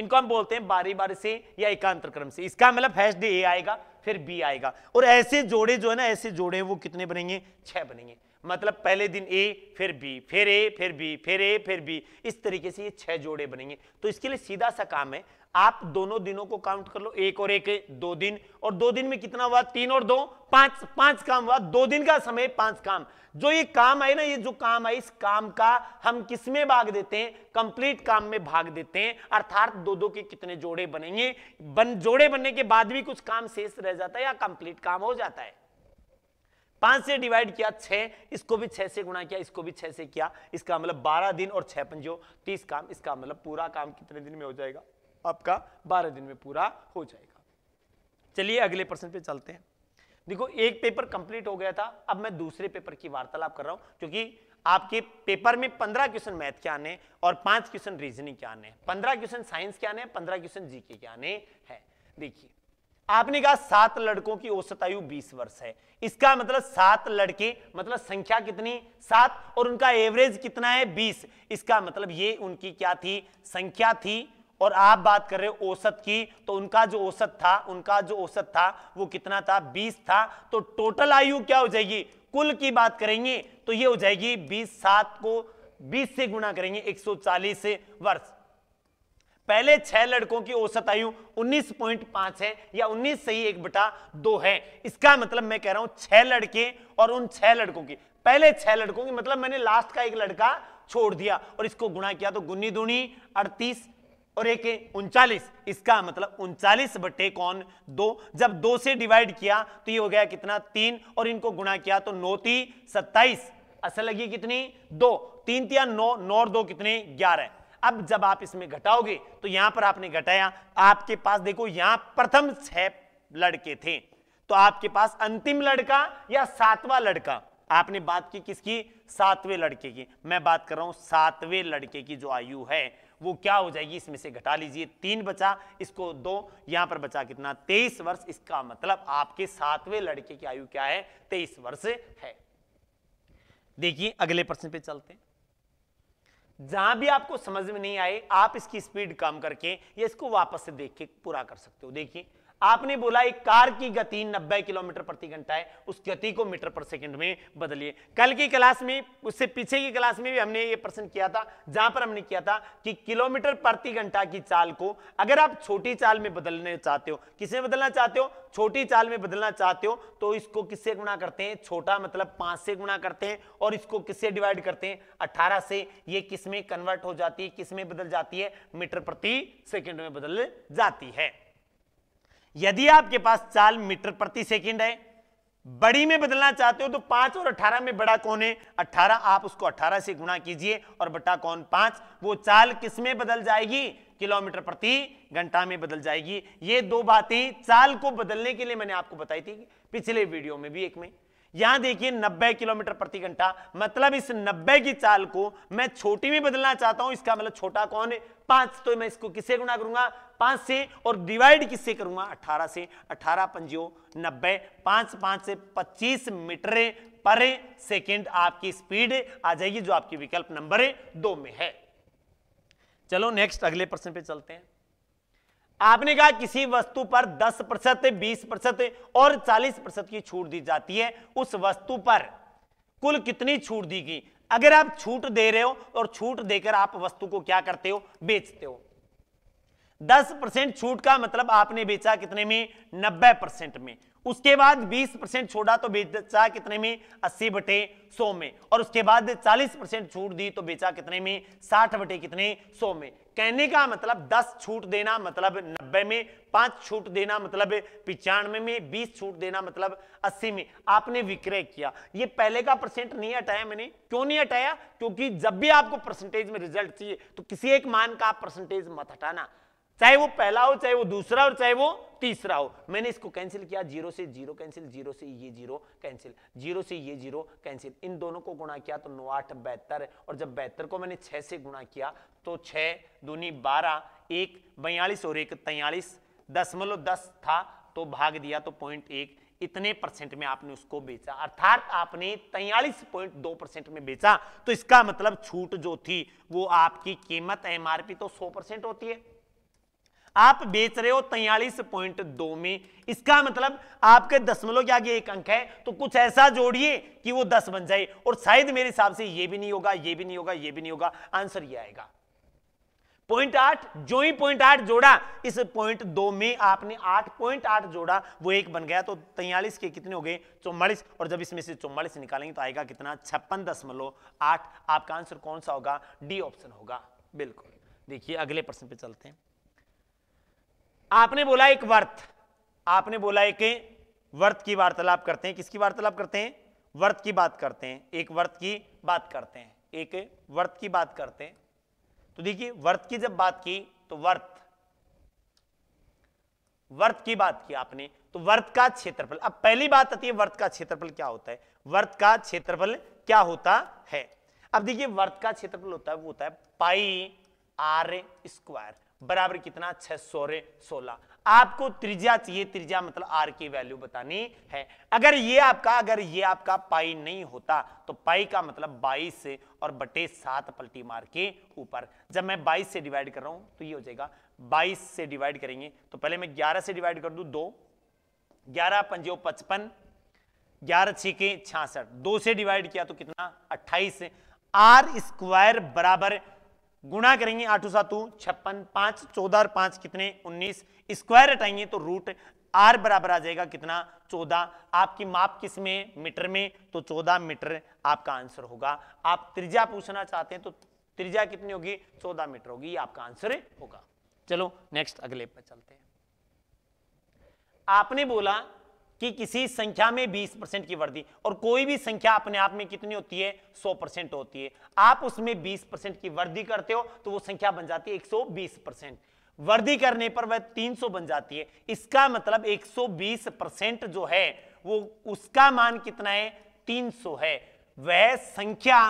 इनको हम बोलते हैं बारी बारी से या एकांतर क्रम से इसका मतलब हैश डे ए आएगा फिर बी आएगा और ऐसे जोड़े जो है ना ऐसे जोड़े वो कितने बनेंगे छह बनेंगे मतलब पहले दिन ए फिर बी फिर ए फिर बी फिर ए फिर बी इस तरीके से ये छह जोड़े बनेंगे तो इसके लिए सीधा सा काम है आप दोनों दिनों को काउंट कर लो एक और एक दो दिन और दो दिन में कितना हुआ तीन और दो पांच पांच काम हुआ दो दिन का समय पांच काम जो ये काम आए ना ये जो काम है इस काम का हम किसमें भाग देते हैं कंप्लीट काम में भाग देते हैं अर्थात दो दो के कितने जोड़े बनेंगे बन जोड़े बनने के बाद भी कुछ काम शेष रह जाता है या कंप्लीट काम हो जाता है पांच से डिवाइड किया छह इसको भी छह से गुणा किया इसको भी छह से किया इसका मतलब बारह दिन और छह पंजो तीस काम इसका मतलब पूरा काम कितने दिन में हो जाएगा आपका बारह दिन में पूरा हो जाएगा चलिए अगले प्रश्न पे चलते हैं देखो एक पेपर कंप्लीट हो गया था अब मैं दूसरे पेपर की वार्तालाप कर रहा हूं क्योंकि आपके पेपर में पंद्रह क्वेश्चन मैथ के आने और पांच क्वेश्चन रीजनिंग के आने पंद्रह क्वेश्चन साइंस के आने पंद्रह क्वेश्चन जीके के आने हैं देखिए आपने कहा सात लड़कों की औसत आयु बीस वर्ष है इसका मतलब सात लड़के मतलब संख्या कितनी सात और उनका एवरेज कितना है बीस इसका मतलब ये उनकी क्या थी संख्या थी और आप बात कर रहे हो औसत की तो उनका जो औसत था उनका जो औसत था वो कितना था 20 था तो टोटल आयु क्या हो जाएगी कुल की बात करेंगे तो ये हो जाएगी 20 सात को 20 से गुणा करेंगे 140 वर्ष पहले छह लड़कों की औसत आयु 19.5 है या 19 से ही एक बटा दो है इसका मतलब मैं कह रहा हूं छह लड़के और उन छह लड़कों की पहले छह लड़कों की मतलब मैंने लास्ट का एक लड़का छोड़ दिया और इसको गुणा किया तो गुन्नी दुनी अड़तीस और एक उनचालीस इसका मतलब उनचालीस बटे कौन दो जब दो से डिवाइड किया तो ये हो गया कितना तीन और इनको गुणा किया तो नौ ती सत्ताईस असल लगी कितनी दो तीन तिया नौ नौ दो कितने ग्यारह अब जब आप इसमें घटाओगे तो यहां पर आपने घटाया आपके पास देखो यहां प्रथम छह लड़के थे तो आपके पास अंतिम लड़का या सातवां लड़का आपने बात की किसकी सातवें लड़के की मैं बात कर रहा हूं सातवें लड़के की जो आयु है वो क्या हो जाएगी इसमें से घटा लीजिए तीन बचा इसको दो यहां पर बचा कितना तेईस वर्ष इसका मतलब आपके सातवें लड़के की आयु क्या है तेईस वर्ष है देखिए अगले प्रश्न पे चलते हैं जहां भी आपको समझ में नहीं आए आप इसकी स्पीड कम करके या इसको वापस से देख के पूरा कर सकते हो देखिए आपने बोला एक कार की गति 90 किलोमीटर प्रति घंटा है उस गति को मीटर पर सेकंड में बदलिए कल की क्लास में उससे पीछे की क्लास में भी हमने ये प्रश्न किया था जहां पर हमने किया था कि किलोमीटर प्रति घंटा की चाल को अगर आप छोटी चाल में बदलने चाहते हो किसे बदलना चाहते हो छोटी चाल में बदलना चाहते हो तो इसको किससे गुणा करते हैं छोटा मतलब पांच से गुणा करते हैं और इसको किससे डिवाइड करते हैं अठारह से ये किसमें कन्वर्ट हो जाती है किसमें बदल जाती है मीटर प्रति सेकेंड में बदल जाती है यदि आपके पास चाल मीटर प्रति सेकंड है बड़ी में बदलना चाहते हो तो पांच और अठारह में बड़ा कौन है अठारह आप उसको अठारह से गुणा कीजिए और बटा कौन पांच वो चाल किस में बदल जाएगी किलोमीटर प्रति घंटा में बदल जाएगी ये दो बातें चाल को बदलने के लिए मैंने आपको बताई थी पिछले वीडियो में भी एक में यहां देखिए 90 किलोमीटर प्रति घंटा मतलब इस 90 की चाल को मैं छोटी में बदलना चाहता हूं इसका मतलब छोटा कौन है पांच तो मैं इसको किसे गुणा करूंगा पांच से और डिवाइड किससे करूंगा अठारह से अठारह पंजो नब्बे पांच पांच से पच्चीस मीटर पर सेकेंड आपकी स्पीड आ जाएगी जो आपकी विकल्प नंबर दो में है चलो नेक्स्ट अगले प्रश्न पे चलते हैं आपने कहा किसी वस्तु पर 10 प्रतिशत बीस प्रतिशत और 40 प्रतिशत की छूट दी जाती है उस वस्तु पर कुल कितनी छूट दी गई अगर आप छूट दे रहे हो और छूट देकर आप वस्तु को क्या करते हो बेचते हो दस परसेंट छूट का मतलब आपने बेचा कितने में नब्बे परसेंट में उसके बाद 20 परसेंट छोड़ा तो बेचा कितने में 80 बटे 100 में और उसके बाद 40 परसेंट छूट दी तो बेचा कितने में 60 बटे कितने 100 में कहने का मतलब 10 छूट देना मतलब 90 में पांच छूट देना मतलब पिचानवे में 20 छूट देना मतलब 80 में आपने विक्रय किया ये पहले का परसेंट नहीं हटाया मैंने क्यों नहीं हटाया क्योंकि जब भी आपको परसेंटेज में रिजल्ट चाहिए तो किसी एक मान का परसेंटेज मत हटाना चाहे वो पहला हो चाहे वो दूसरा हो चाहे वो तीसरा हो मैंने इसको कैंसिल किया जीरो से जीरो कैंसिल जीरो से ये जीरो कैंसिल जीरो से ये जीरो कैंसिल इन दोनों को गुणा किया तो नौ आठ बेहतर और जब बेहतर को मैंने छह से गुणा किया तो छः दूनी बारह एक बयालीस और एक तैयलीस दशमलव दस था तो भाग दिया तो पॉइंट एक इतने परसेंट में आपने उसको बेचा अर्थात आपने तैयलीस पॉइंट दो परसेंट में बेचा तो इसका मतलब छूट जो थी वो आपकी कीमत एमआरपी तो सौ परसेंट होती है आप बेच रहे हो तैयलीस पॉइंट दो में इसका मतलब आपके दशमलव के आगे एक अंक है तो कुछ ऐसा जोड़िए कि वो दस बन जाए और शायद मेरे हिसाब से ये भी नहीं होगा ये भी नहीं होगा ये भी नहीं होगा आंसर ये आएगा पॉइंट आठ जो ही पॉइंट आठ जोड़ा इस पॉइंट दो में आपने आठ पॉइंट आठ जोड़ा वो एक बन गया तो तैयलीस के कितने हो गए चौवालीस और जब इसमें से चौवालीस निकालेंगे तो आएगा कितना छप्पन दशमलव आठ आपका आंसर कौन सा होगा डी ऑप्शन होगा बिल्कुल देखिए अगले प्रश्न पे चलते हैं आपने बोला एक वर्त आपने बोला एक वर्त की वार्तालाप करते हैं किसकी वार्तालाप करते हैं वर्त की बात करते हैं एक वर्त की बात करते हैं एक वर्त की बात करते हैं तो देखिए वर्त की जब बात की तो वर्त वर्त की बात की आपने तो वर्त का क्षेत्रफल अब पहली बात आती है वर्त का क्षेत्रफल क्या होता है वर्त का क्षेत्रफल क्या होता है अब देखिए वर्त का क्षेत्रफल होता है वो होता है पाई आर स्क्वायर बराबर कितना छह सोरे सोलह आपको त्रिज्या चाहिए त्रिज्या मतलब आर की वैल्यू बतानी है अगर ये आपका अगर ये आपका पाई नहीं होता तो पाई का मतलब बाईस और बटे सात पलटी मार के ऊपर जब मैं बाईस से डिवाइड कर रहा हूं तो ये हो जाएगा बाईस से डिवाइड करेंगे तो पहले मैं ग्यारह से डिवाइड कर दू दो ग्यारह पंजो पचपन ग्यारह छीके छियासठ दो से डिवाइड किया तो कितना अट्ठाईस आर स्क्वायर बराबर गुणा करेंगे आठू सातों छप्पन पांच चौदह और पांच कितने उन्नीस स्क्वायर हटाएंगे तो रूट आर बराबर आ जाएगा कितना चौदह आपकी माप किस में मीटर में तो चौदह मीटर आपका आंसर होगा आप त्रिज्या पूछना चाहते हैं तो त्रिज्या कितनी होगी चौदह मीटर होगी आपका आंसर होगा चलो नेक्स्ट अगले पर चलते हैं आपने बोला कि किसी संख्या में 20 परसेंट की वृद्धि और कोई भी संख्या अपने आप में कितनी होती है 100 परसेंट होती है आप उसमें 20 परसेंट की वृद्धि करते हो तो वो संख्या बन जाती है 120 परसेंट वृद्धि करने पर वह 300 बन जाती है इसका मतलब 120 परसेंट जो है वो उसका मान कितना है 300 है वह संख्या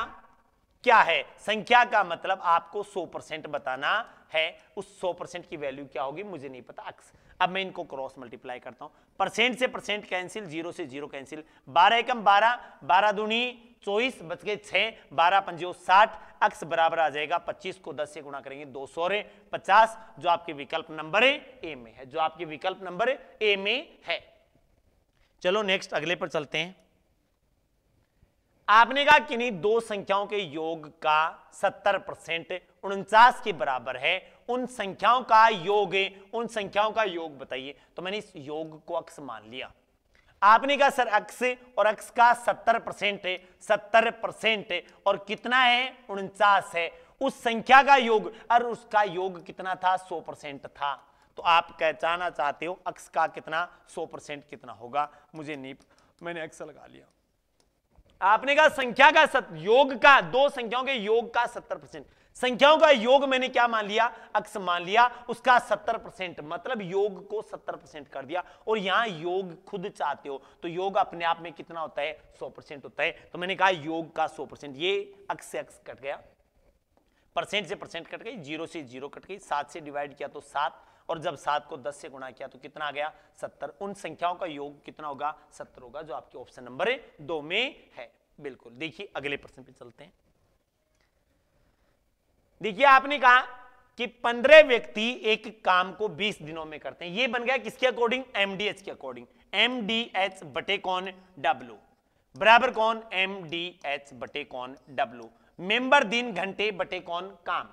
क्या है संख्या का मतलब आपको सौ परसेंट बताना है उस सौ परसेंट की वैल्यू क्या होगी मुझे नहीं पता अक्सर अब मैं इनको क्रॉस मल्टीप्लाई करता हूं परसेंट से परसेंट कैंसिल जीरो से जीरो कैंसिल बारह एकम बारह बारह दूनी चौबीस बच गए छह बारह पंजो साठ अक्स बराबर आ जाएगा पच्चीस को दस से गुणा करेंगे दो सौ पचास जो आपके विकल्प नंबर है ए में है जो आपके विकल्प नंबर ए में है चलो नेक्स्ट अगले पर चलते हैं आपने कहा कि नहीं दो संख्याओं के योग का सत्तर परसेंट उनचास के बराबर है उन संख्याओं का योग है उन संख्याओं का योग बताइए तो मैंने इस योग को अक्स मान लिया आपने कहा सर अक्स और अक्स का सत्तर परसेंट है सत्तर परसेंट है और कितना है उनचास है उस संख्या का योग और उसका योग कितना था सौ परसेंट था तो आप कहचाना चाहते हो अक्स का कितना सौ परसेंट कितना होगा मुझे नहीं मैंने अक्स लगा लिया आपने कहा संख्या का सत, योग का दो संख्याओं के योग का सत्तर परसेंट संख्याओं का योग मैंने क्या मान लिया अक्ष मान लिया उसका 70 परसेंट मतलब योग को 70 परसेंट कर दिया और यहां योग खुद चाहते हो तो योग अपने आप में कितना होता है 100 परसेंट होता है तो मैंने कहा योग का 100 परसेंट ये अक्ष से अक्ष कट गया परसेंट से परसेंट कट गई जीरो से जीरो कट गई सात से डिवाइड किया तो सात और जब सात को दस से गुणा किया तो कितना आ गया सत्तर उन संख्याओं का योग कितना होगा सत्तर होगा जो आपके ऑप्शन नंबर दो में है बिल्कुल देखिए अगले प्रश्न पे चलते हैं देखिए आपने कहा कि पंद्रह व्यक्ति एक काम को बीस दिनों में करते हैं ये बन गया किसके अकॉर्डिंग एमडीएच के अकॉर्डिंग एमडीएच बटे कौन डब्लू बराबर कौन एमडीएच बटे कौन डब्लू मेंबर दिन घंटे बटे कौन काम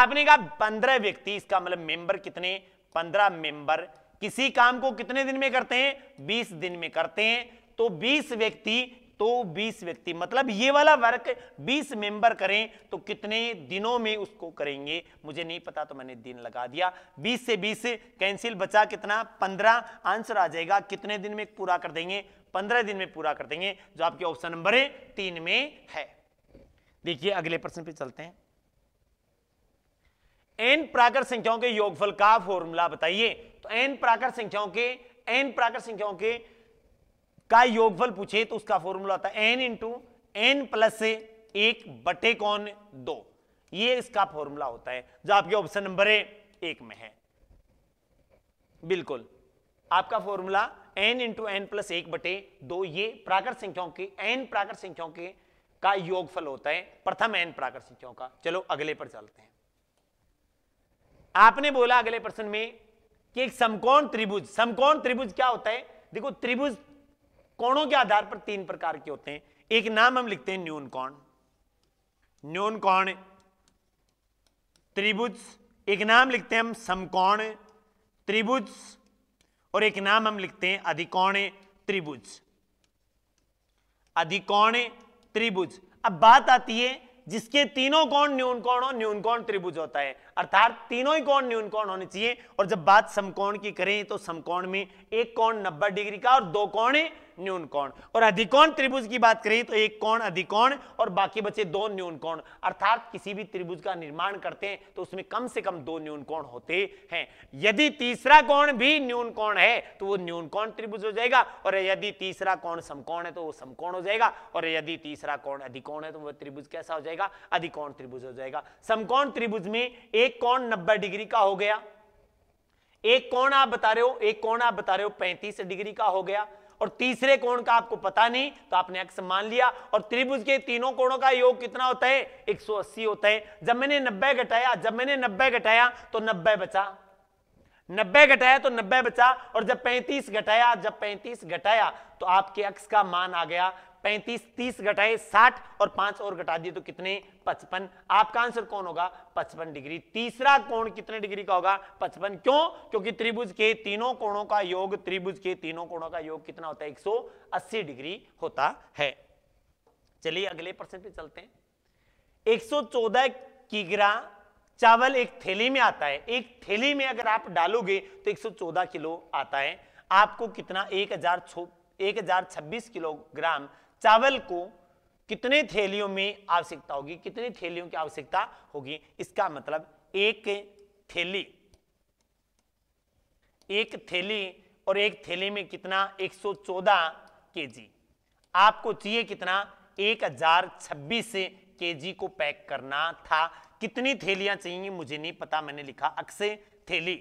आपने कहा पंद्रह व्यक्ति इसका मतलब मेंबर कितने पंद्रह मेंबर किसी काम को कितने दिन में करते हैं बीस दिन में करते हैं तो बीस व्यक्ति तो 20 व्यक्ति मतलब ये वाला वर्क 20 मेंबर करें तो कितने दिनों में उसको करेंगे मुझे नहीं पता तो मैंने दिन लगा दिया 20 से 20 कैंसिल बचा कितना 15 आंसर आ जाएगा कितने दिन में पूरा कर देंगे 15 दिन में पूरा कर देंगे जो आपके ऑप्शन नंबर है तीन में है देखिए अगले प्रश्न पे चलते हैं एन प्राकर संख्याओं के योगफल का फॉर्मूला बताइए तो एन प्राकर संख्याओं के एन प्राकर संख्याओं के का योगफल पूछे तो उसका फॉर्मूला होता है एन इंटू एन प्लस एक बटे कौन दो ये इसका फॉर्मूला होता है जो आपके ऑप्शन नंबर एक में है बिल्कुल आपका formula n into n plus एक बटे दो ये प्राकृत संख्याओं के एन प्राकृत संख्याओं के का योगफल होता है प्रथम एन प्राकृत संख्याओं का चलो अगले पर चलते हैं आपने बोला अगले प्रश्न में कि एक समकोण त्रिभुज समकोण त्रिभुज क्या होता है देखो त्रिभुज कोणों के आधार पर तीन प्रकार के होते हैं एक नाम हम लिखते हैं न्यून कोण न्यून कोण त्रिभुज एक नाम लिखते हैं हम समकोण त्रिभुज और एक नाम हम लिखते हैं अधिकोण त्रिभुज अधिकोण त्रिभुज अब बात आती है जिसके तीनों कोण न्यून कोण और न्यून कोण त्रिभुज होता है अर्थात तीनों ही कोण न्यून कोण होने चाहिए और जब बात समकोण की करें तो समकोण में एक कोण नब्बे डिग्री का और दो कोण न्यून कोण और अधिकोण त्रिभुज की बात करें तो एक कोण अधिकोण और बाकी बचे दो न्यून कोण अर्थात किसी भी त्रिभुज का निर्माण करते हैं तो उसमें कम से कम दो न्यून कोण होते हैं यदि तीसरा कोण भी न्यून कोण है तो वो न्यून कोण त्रिभुज हो जाएगा और यदि तीसरा कोण समकोण है तो वो समकोण हो जाएगा और यदि तीसरा कोण अधिकोण है तो वह त्रिभुज कैसा हो जाएगा अधिकोण त्रिभुज हो जाएगा समकोण त्रिभुज में एक कोण नब्बे डिग्री का हो गया एक कोण आप बता रहे हो एक कोण आप बता रहे हो पैंतीस डिग्री का हो गया और तीसरे कोण का आपको पता नहीं तो आपने एक्स मान लिया और त्रिभुज के तीनों कोणों का योग कितना होता है 180 होता है जब मैंने 90 घटाया जब मैंने 90 घटाया तो 90 बचा 90 घटाया तो 90 बचा और जब 35 घटाया जब 35 घटाया तो आपके अक्स का मान आ गया पैंतीस तीस घटाए साठ और पांच और घटा दिए तो कितने पचपन आपका आंसर कौन होगा पचपन डिग्री तीसरा कोण कितने डिग्री का होगा पचपन क्यों क्योंकि त्रिभुज के तीनों कोणों का योग त्रिभुज के तीनों कोणों का योग कितना होता है 180 डिग्री होता है चलिए अगले प्रश्न पे चलते हैं 114 किग्रा चावल एक थैली में आता है एक थैली में अगर आप डालोगे तो 114 किलो आता है आपको कितना एक हजार छब्बीस किलोग्राम चावल को कितने थैलियों में आवश्यकता होगी कितने थैलियों की आवश्यकता होगी इसका मतलब एक थैली एक थैली और एक थैली में कितना 114 केजी आपको चाहिए कितना 1026 केजी को पैक करना था कितनी थैलियां चाहिए मुझे नहीं पता मैंने लिखा अक्से थैली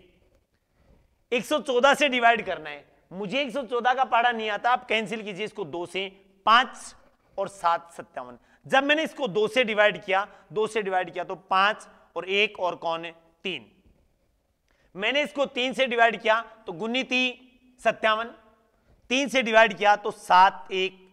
114 से डिवाइड करना है मुझे 114 का पारा नहीं आता आप कैंसिल कीजिए इसको दो से पांच और सात सत्तावन जब मैंने इसको दो से डिवाइड किया दो से डिवाइड किया तो पांच और एक और कौन है तीन मैंने इसको तीन से डिवाइड किया तो गुनीती सत्तावन तीन से डिवाइड किया तो सात एक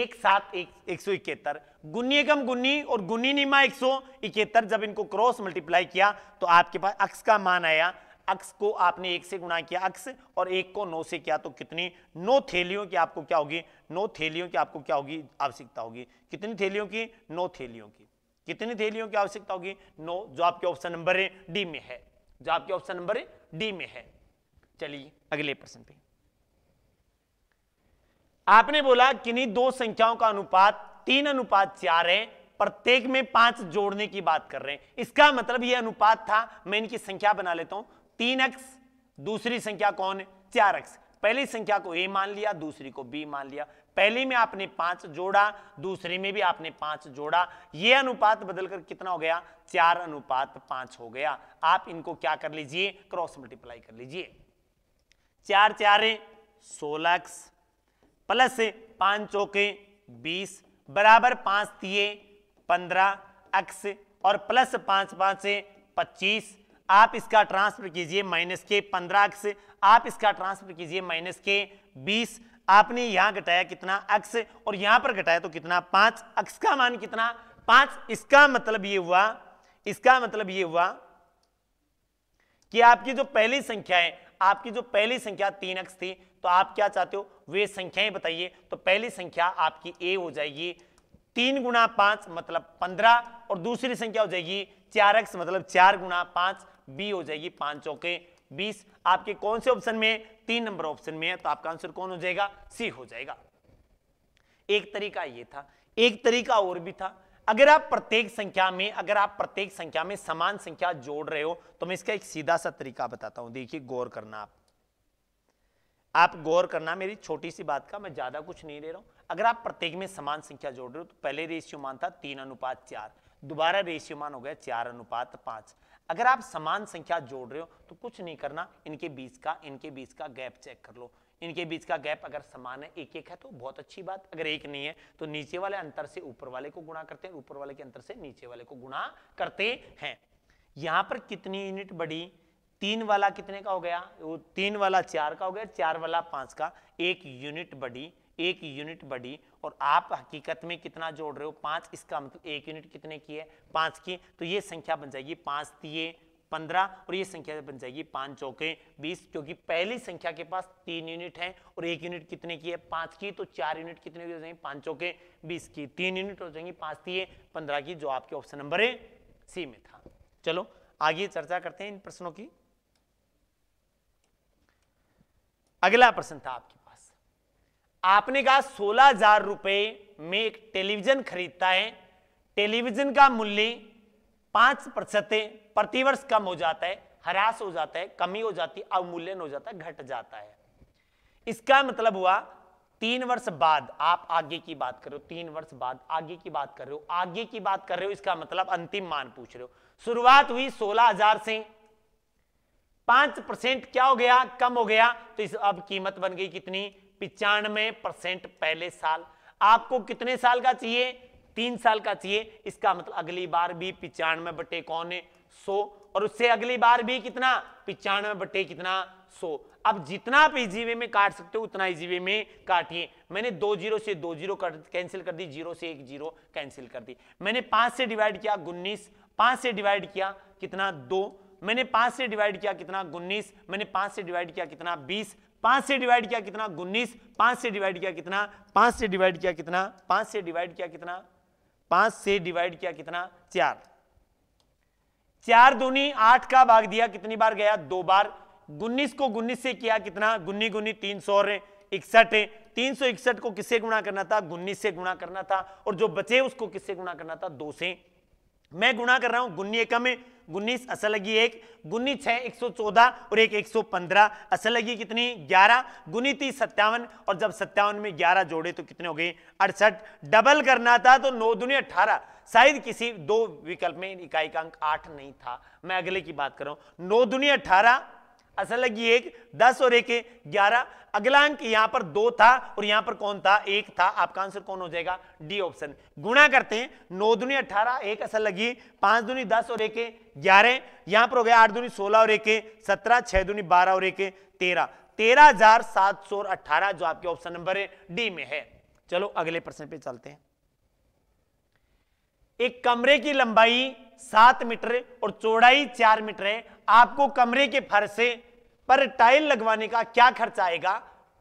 एक सात एक एक सौ इकहत्तर गुन्नी एकम गुन्नी और गुन्नी निमा एक सौ इकहत्तर जब इनको क्रॉस मल्टीप्लाई किया तो आपके पास अक्स का मान आया अक्स को आपने एक से गुणा किया अक्स और एक को नौ से किया तो कितनी नौ थैलियों की आपको क्या होगी नौ थैलियों की आपको क्या होगी आवश्यकता होगी कितनी थैलियों की नौ थैलियों की कितनी थैलियों की आवश्यकता होगी नौ जो आपके ऑप्शन नंबर डी में है जो आपके ऑप्शन नंबर डी में है चलिए अगले प्रश्न पे आपने बोला किन्हीं दो संख्याओं का अनुपात तीन अनुपात चार है प्रत्येक में पांच जोड़ने की बात कर रहे हैं इसका मतलब यह अनुपात था मैं इनकी संख्या बना लेता हूं तीन एक्स दूसरी संख्या कौन है चार एक्स पहली संख्या को ए मान लिया दूसरी को बी मान लिया पहली में आपने पांच जोड़ा दूसरी में भी आपने पांच जोड़ा ये अनुपात बदलकर कितना हो गया चार अनुपात पांच हो गया आप इनको क्या कर लीजिए क्रॉस मल्टीप्लाई कर लीजिए चार चार सोलह एक्स प्लस पांच चौके बीस बराबर पांच दिए पंद्रह एक्स और प्लस पांच पांच पच्चीस आप इसका ट्रांसफर कीजिए माइनस के पंद्रह अक्स आप इसका ट्रांसफर कीजिए माइनस के बीस आपने यहां घटाया कितना अक्स और यहां पर घटाया तो कितना पांच अक्स का मान कितना पांच इसका मतलब ये हुआ इसका मतलब ये हुआ कि आपकी जो पहली संख्या है आपकी जो पहली संख्या तीन अक्स थी तो आप क्या चाहते हो वे संख्याएं बताइए तो पहली संख्या आपकी ए हो जाएगी तीन गुना पांच मतलब पंद्रह और दूसरी संख्या हो जाएगी चार अक्स मतलब चार गुना पांच बी हो जाएगी पांच चौके बीस आपके कौन से ऑप्शन में है तीन नंबर ऑप्शन में है तो आपका आंसर कौन हो जाएगा सी हो जाएगा एक तरीका ये था एक तरीका और भी था अगर आप प्रत्येक संख्या में अगर आप प्रत्येक संख्या में समान संख्या जोड़ रहे हो तो मैं इसका एक सीधा सा तरीका बताता हूं देखिए गौर करना आप आप गौर करना मेरी छोटी सी बात का मैं ज्यादा कुछ नहीं ले रहा हूं अगर आप प्रत्येक में समान संख्या जोड़ रहे हो तो पहले रेशियो मान था तीन अनुपात चार दोबारा रेशियो मान हो गया चार अनुपात पांच अगर आप समान संख्या जोड़ रहे हो तो कुछ नहीं करना इनके बीच का इनके बीच का गैप चेक कर लो इनके बीच का गैप अगर समान है एक एक है तो बहुत अच्छी बात अगर एक नहीं है तो नीचे वाले अंतर से ऊपर वाले को गुणा करते हैं ऊपर वाले के अंतर से नीचे वाले को गुणा करते हैं यहां पर कितनी यूनिट बढ़ी तीन वाला कितने का हो गया वो तीन वाला चार का हो गया चार वाला पांच का एक यूनिट बढ़ी एक यूनिट बढ़ी और आप हकीकत में कितना जोड़ रहे हो पांच इसका मतलब एक यूनिट कितने की है पांच की तो ये संख्या बन जाएगी पांच दिए पंद्रह और ये संख्या बन जाएगी पांच चौके बीस क्योंकि पहली संख्या के पास तीन यूनिट है और एक यूनिट कितने की है पांच की तो चार यूनिट कितने की हो जाएंगे पांच चौके बीस की तीन यूनिट हो जाएंगी पांच दिए पंद्रह की जो आपके ऑप्शन नंबर है सी में था चलो आगे चर्चा करते हैं इन प्रश्नों की अगला प्रश्न था आपके आपने कहा सोलह हजार रुपये में एक टेलीविजन खरीदता है टेलीविजन का मूल्य पांच प्रतिशत प्रतिवर्ष कम हो जाता है हरास हो जाता है कमी हो जाती है अवमूल्यन हो जाता है घट जाता है इसका मतलब हुआ तीन वर्ष बाद आप आगे की बात कर रहे हो तीन वर्ष बाद आगे की बात कर रहे हो आगे की बात कर रहे हो इसका मतलब अंतिम मान पूछ रहे हो शुरुआत हुई सोलह हजार से पांच परसेंट क्या हो गया कम हो गया तो इस अब कीमत बन गई कितनी पिचानवे परसेंट पहले साल आपको कितने साल का चाहिए तीन साल का चाहिए इसका मतलब अगली बार भी पिचानवे बटे कौन है सो और उससे अगली बार भी कितना पिचानवे बटे कितना सो अब जितना आप इजीवे में काट सकते हो उतना इजीवे में काटिए मैंने दो जीरो से दो जीरो कैंसिल कर दी जीरो से एक जीरो कैंसिल कर दी मैंने पांच से डिवाइड किया उन्नीस पांच से डिवाइड किया कितना दो मैंने पांच से डिवाइड किया कितना उन्नीस मैंने पांच से डिवाइड किया कितना बीस पांच से डिवाइड किया कितना उन्नीस पांच से डिवाइड किया कितना पांच से डिवाइड किया कितना पांच से डिवाइड किया कितना पांच से डिवाइड किया कितना चार चार दूनी आठ का भाग दिया कितनी बार गया दो बार उन्नीस को उन्नीस से किया कितना गुन्नी गुन्नी तीन सौ इकसठ तीन सौ इकसठ को किससे गुणा करना था उन्नीस से गुणा करना था और जो बचे उसको किससे गुणा करना था दो से मैं गुणा कर रहा हूं गुन्नी एकम में उन्नीस लगी एक गुन्नी छह एक सौ चौदह और एक एक सौ पंद्रह कितनी ग्यारह गुनी तीस सत्तावन और जब सत्तावन में ग्यारह जोड़े तो कितने हो गए अड़सठ डबल करना था तो नौ दुनिया अठारह शायद किसी दो विकल्प में इकाई का अंक आठ नहीं था मैं अगले की बात कर रहा हूं नौ दुनिया अठारह असल ये एक दस और एक ग्यारह अगला अंक यहां पर दो था और यहां पर कौन था एक था आपका आंसर कौन हो जाएगा डी ऑप्शन गुणा करते हैं नौ दुनी अठारह एक असल लगी पांच दुनी दस और एक ग्यारह यहां पर हो गया आठ दुनी सोलह और एक सत्रह छह दुनी बारह और एक तेरह तेरह हजार सात सौ अठारह जो आपके ऑप्शन नंबर है डी में है चलो अगले प्रश्न पे चलते हैं एक कमरे की लंबाई सात मीटर और चौड़ाई चार मीटर है आपको कमरे के फर्श पर टाइल लगवाने का क्या खर्च आएगा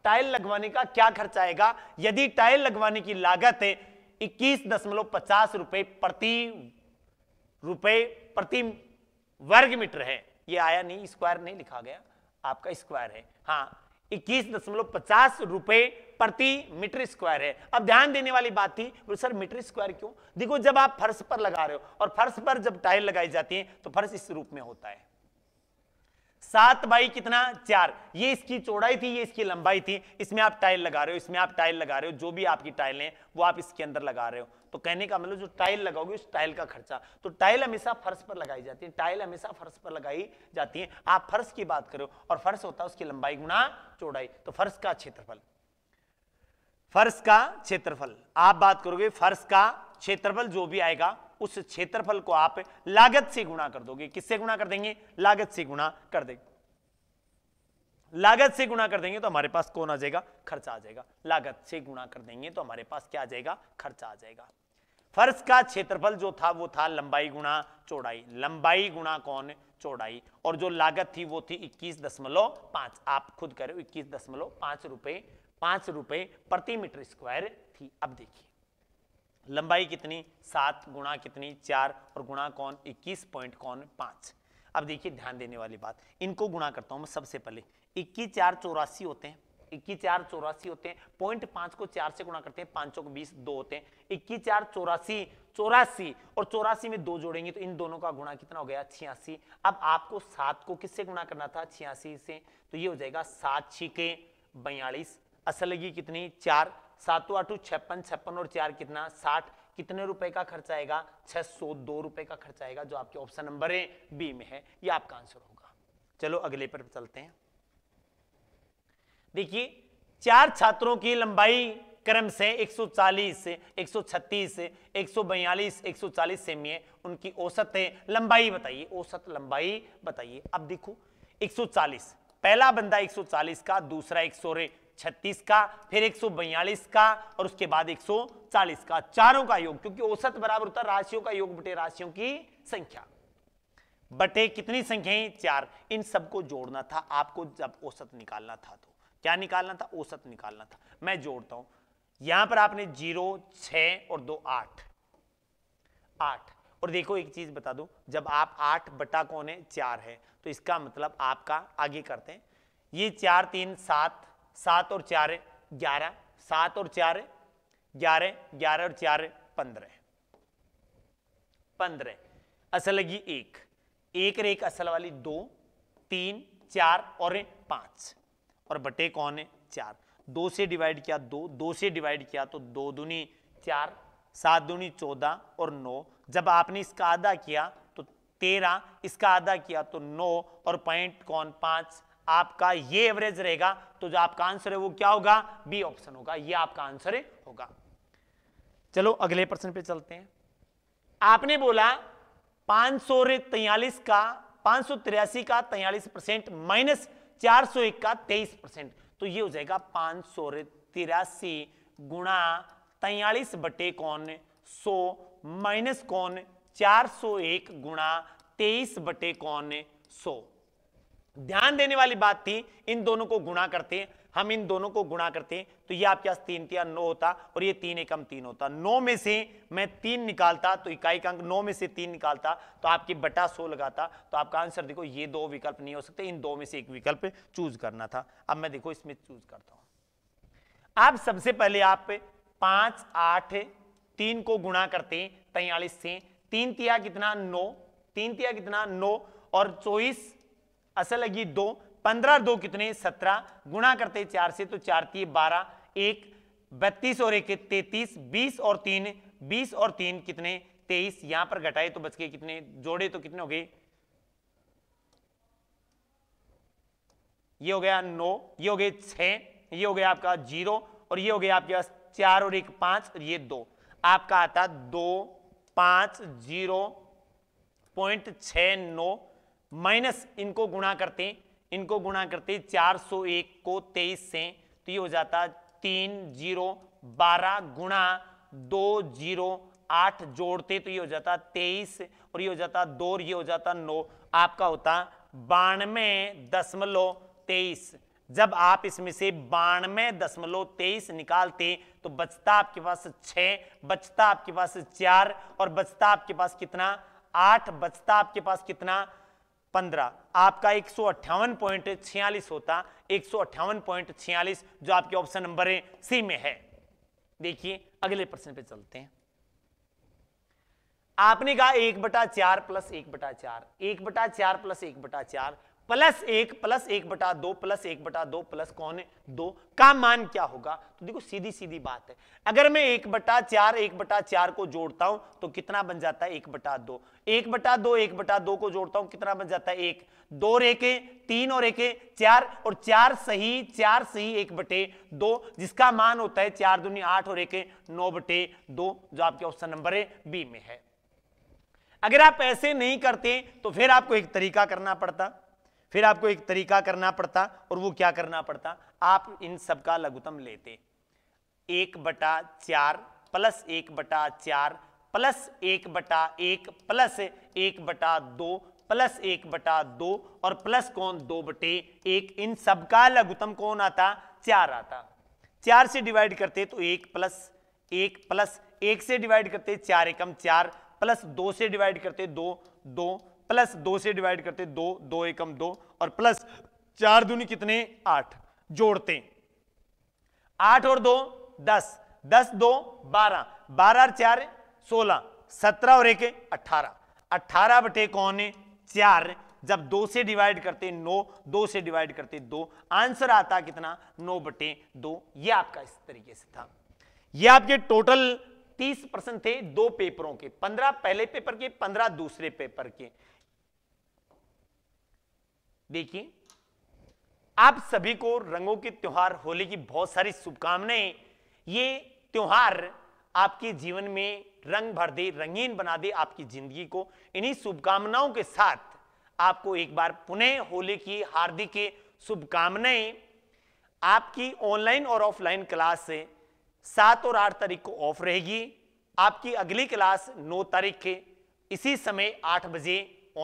टाइल लगवाने का क्या खर्च आएगा यदि टाइल लगवाने की लागत है इक्कीस दशमलव पचास रुपए प्रति रुपए प्रति वर्ग मीटर है ये आया नहीं स्क्वायर नहीं लिखा गया आपका स्क्वायर है हाँ इक्कीस दशमलव पचास रुपए प्रति मीटर स्क्वायर है अब ध्यान देने वाली बात थी बोले सर मीटर स्क्वायर क्यों देखो जब आप फर्श पर लगा रहे हो और फर्श पर जब टाइल लगाई जाती है तो फर्श इस रूप में होता है सात बाई कितना चार ये इसकी चौड़ाई थी ये इसकी लंबाई थी इसमें आप टाइल लगा रहे हो इसमें आप टाइल लगा रहे हो जो भी आपकी टाइल है वो आप इसके अंदर लगा रहे हो तो कहने का मतलब जो टाइल लगाओगे उस टाइल का खर्चा तो टाइल हमेशा फर्श पर लगाई जाती है टाइल हमेशा फर्श पर लगाई जाती है आप फर्श की बात करो और फर्श होता है उसकी लंबाई गुना चौड़ाई तो फर्श का क्षेत्रफल फर्श का क्षेत्रफल आप बात करोगे फर्श का क्षेत्रफल जो भी आएगा उस क्षेत्रफल को आप लागत से गुणा कर दोगे किससे गुणा कर देंगे लागत से गुणा कर देंगे लागत से गुणा कर देंगे तो हमारे पास कौन आ जाएगा खर्चा आ जाएगा लागत से गुणा कर देंगे तो हमारे पास क्या आ जाएगा खर्चा आ जाएगा फर्श का क्षेत्रफल जो था वो था लंबाई गुणा चौड़ाई लंबाई गुणा कौन चौड़ाई और जो लागत थी वो थी इक्कीस दशमलव पांच आप खुद करो इक्कीस दशमलव पांच रुपए पांच रुपए प्रति मीटर स्क्वायर थी अब देखिए लंबाई कितनी सात गुणा कितनी चार और गुणा कौन इक्कीस पॉइंट कौन पांच अब देखिए ध्यान देने वाली बात इनको गुणा करता हूं मैं सबसे पहले इक्कीस चार चौरासी होते हैं इक्कीस चार चौरासी होते हैं पॉइंट पांच को चार से गुणा करते हैं पांचों को बीस दो होते हैं इक्कीस चार चौरासी चौरासी और चौरासी में दो जोड़ेंगे तो इन दोनों का गुणा कितना हो गया छियासी अब आपको सात को किससे गुणा करना था छियासी से तो ये हो जाएगा सात छिके बयालीस असल लगी कितनी चार सातों आठ छप्पन छप्पन और चार कितना साठ कितने रुपए का खर्च आएगा छह सौ दो रुपए का खर्च आएगा जो आपके ऑप्शन नंबर है बी में है ये आपका आंसर होगा चलो अगले पर चलते हैं देखिए चार छात्रों की लंबाई क्रम से 140, 136, 142, 140 सेमी है उनकी औसत है लंबाई बताइए औसत लंबाई बताइए अब देखो 140 पहला बंदा 140 का दूसरा एक सौ छत्तीस का फिर एक का और उसके बाद 140 का चारों का योग क्योंकि औसत बराबर होता राशियों का योग बटे राशियों की संख्या बटे कितनी संख्याएं चार इन सबको जोड़ना था आपको जब औसत निकालना था तो क्या निकालना था औसत निकालना था मैं जोड़ता हूं यहां पर आपने जीरो छ और दो आठ आठ और देखो एक चीज बता दो जब आप आठ बटा कौन है चार है तो इसका मतलब आपका आगे करते हैं ये चार तीन सात सात और चार ग्यारह सात और चार ग्यारह ग्यारह और चार पंद्रह पंद्रह असल लगी एक एक और एक असल वाली दो तीन चार और पांच और बटे कौन है चार दो से डिवाइड किया दो दो से डिवाइड किया तो दो दुनी चार सात दुनी चौदह और नौ जब आपने इसका आधा किया तो तेरह इसका आधा किया तो नौ और पॉइंट कौन पांच आपका ये एवरेज रहेगा तो जो आपका आंसर है वो क्या होगा बी ऑप्शन होगा ये आपका आंसर होगा चलो अगले प्रश्न पे चलते हैं आपने बोला पांच सौ तैयलीस का पांच सौ तिरासी का तैयलीस परसेंट माइनस चार सौ एक का तेईस परसेंट तो ये हो जाएगा पांच सौ तिरासी गुणा तैयलीस बटे कौन सो माइनस कौन चार सौ एक गुणा तेईस बटे कौन सौ ध्यान देने वाली बात थी इन दोनों को गुणा करते हैं हम इन दोनों को गुणा करते हैं तो ये आपके पास तीन तीन नौ होता और ये तीन एकम तीन होता नौ में से मैं तीन निकालता तो इकाई का अंक नौ में से तीन निकालता तो आपकी बटा सो लगाता तो आपका आंसर देखो ये दो विकल्प नहीं हो सकते इन दो में से एक विकल्प चूज करना था अब मैं देखो इसमें चूज करता हूं अब सबसे पहले आप पांच आठ तीन को गुणा करते हैं तैयलीस से तीन तिया कितना नौ तीन तिया कितना नौ और चौबीस असल लगी दो पंद्रह दो कितने सत्रह गुणा करते चार से तो चार तीन बारह एक बत्तीस और एक तैतीस बीस और तीन बीस और तीन कितने तेईस यहां पर घटाए तो बच गए कितने जोड़े तो कितने हो गए ये हो गया नौ ये हो गए छह ये हो गया आपका जीरो और ये हो गया आपके पास चार और एक पांच और ये दो आपका आता दो पांच जीरो पॉइंट छ नौ माइनस इनको गुणा करते इनको गुणा करते 401 को 23 से तो ये हो जाता तीन जीरो बारह गुणा दो जीरो आठ जोड़ते तो ये हो जाता तेईस और ये हो जाता दो और ये हो जाता नौ आपका होता बानवे दशमलव तेईस जब आप इसमें से बानवे दशमलव तेईस निकालते तो बचता आपके पास छः बचता आपके पास चार और बचता आपके पास कितना आठ बचता आपके पास कितना पंद्रह आपका एक पॉइंट छियालीस होता एक पॉइंट छियालीस जो आपके ऑप्शन नंबर है सी में है देखिए अगले प्रश्न पे चलते हैं आपने कहा एक बटा चार प्लस एक बटा चार एक बटा चार प्लस एक बटा चार प्लस एक प्लस एक बटा दो प्लस एक बटा दो प्लस कौन है दो का मान क्या होगा तो देखो सीधी सीधी बात है अगर मैं एक बटा चार एक बटा चार को जोड़ता हूं तो कितना बन जाता है एक बटा दो एक बटा दो एक बटा दो को जोड़ता हूं कितना बन जाता है एक दो रेके तीन और एक चार और चार सही चार सही एक बटे दो जिसका मान होता है चार दुनिया आठ और एक नौ बटे दो जो आपके ऑप्शन नंबर है बी में है अगर आप ऐसे नहीं करते तो फिर आपको एक तरीका करना पड़ता फिर आपको एक तरीका करना पड़ता और वो क्या करना पड़ता आप इन सब का लघुतम लेते एक बटा चार प्लस एक बटा चार प्लस एक बटा एक प्लस एक बटा दो प्लस एक बटा दो और प्लस कौन दो बटे एक इन सब का लघुतम कौन आता चार आता चार से डिवाइड करते तो एक प्लस एक प्लस एक से डिवाइड करते चार एकम चार प्लस दो से डिवाइड करते दो दो प्लस दो से डिवाइड करते दो दो एकम दो और प्लस चार दूनी कितने आठ जोड़ते आठ और दो दस दस दो बारह बारह और चार सोलह सत्रह और एक अठारह अठारह बटे कौन है चार जब दो से डिवाइड करते नौ दो से डिवाइड करते दो आंसर आता कितना नौ बटे दो ये आपका इस तरीके से था ये आपके टोटल तीस परसेंट थे दो पेपरों के पंद्रह पहले पेपर के पंद्रह दूसरे पेपर के देखिए आप सभी को रंगों के त्योहार होली की बहुत सारी शुभकामनाएं ये त्यौहार आपके जीवन में रंग भर दे रंगीन बना दे आपकी जिंदगी को इन्हीं शुभकामनाओं के साथ आपको एक बार पुनः होली की हार्दिक शुभकामनाएं आपकी ऑनलाइन और ऑफलाइन क्लास सात और आठ तारीख को ऑफ रहेगी आपकी अगली क्लास नौ तारीख के इसी समय आठ बजे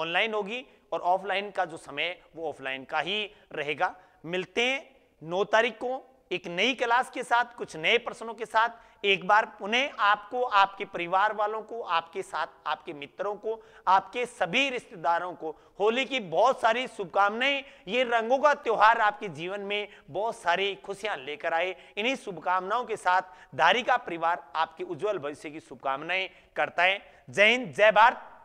ऑनलाइन होगी और ऑफलाइन का जो समय वो ऑफलाइन का ही रहेगा मिलते हैं नौ तारीख को एक नई क्लास के साथ कुछ नए प्रश्नों के साथ एक बार पुनः आपको आपके परिवार वालों को आपके साथ आपके मित्रों को आपके सभी रिश्तेदारों को होली की बहुत सारी शुभकामनाएं ये रंगों का त्यौहार आपके जीवन में बहुत सारी खुशियां लेकर आए इन्हीं शुभकामनाओं के साथ धारिका परिवार आपके उज्जवल भविष्य की शुभकामनाएं करता है जय हिंद जय भारत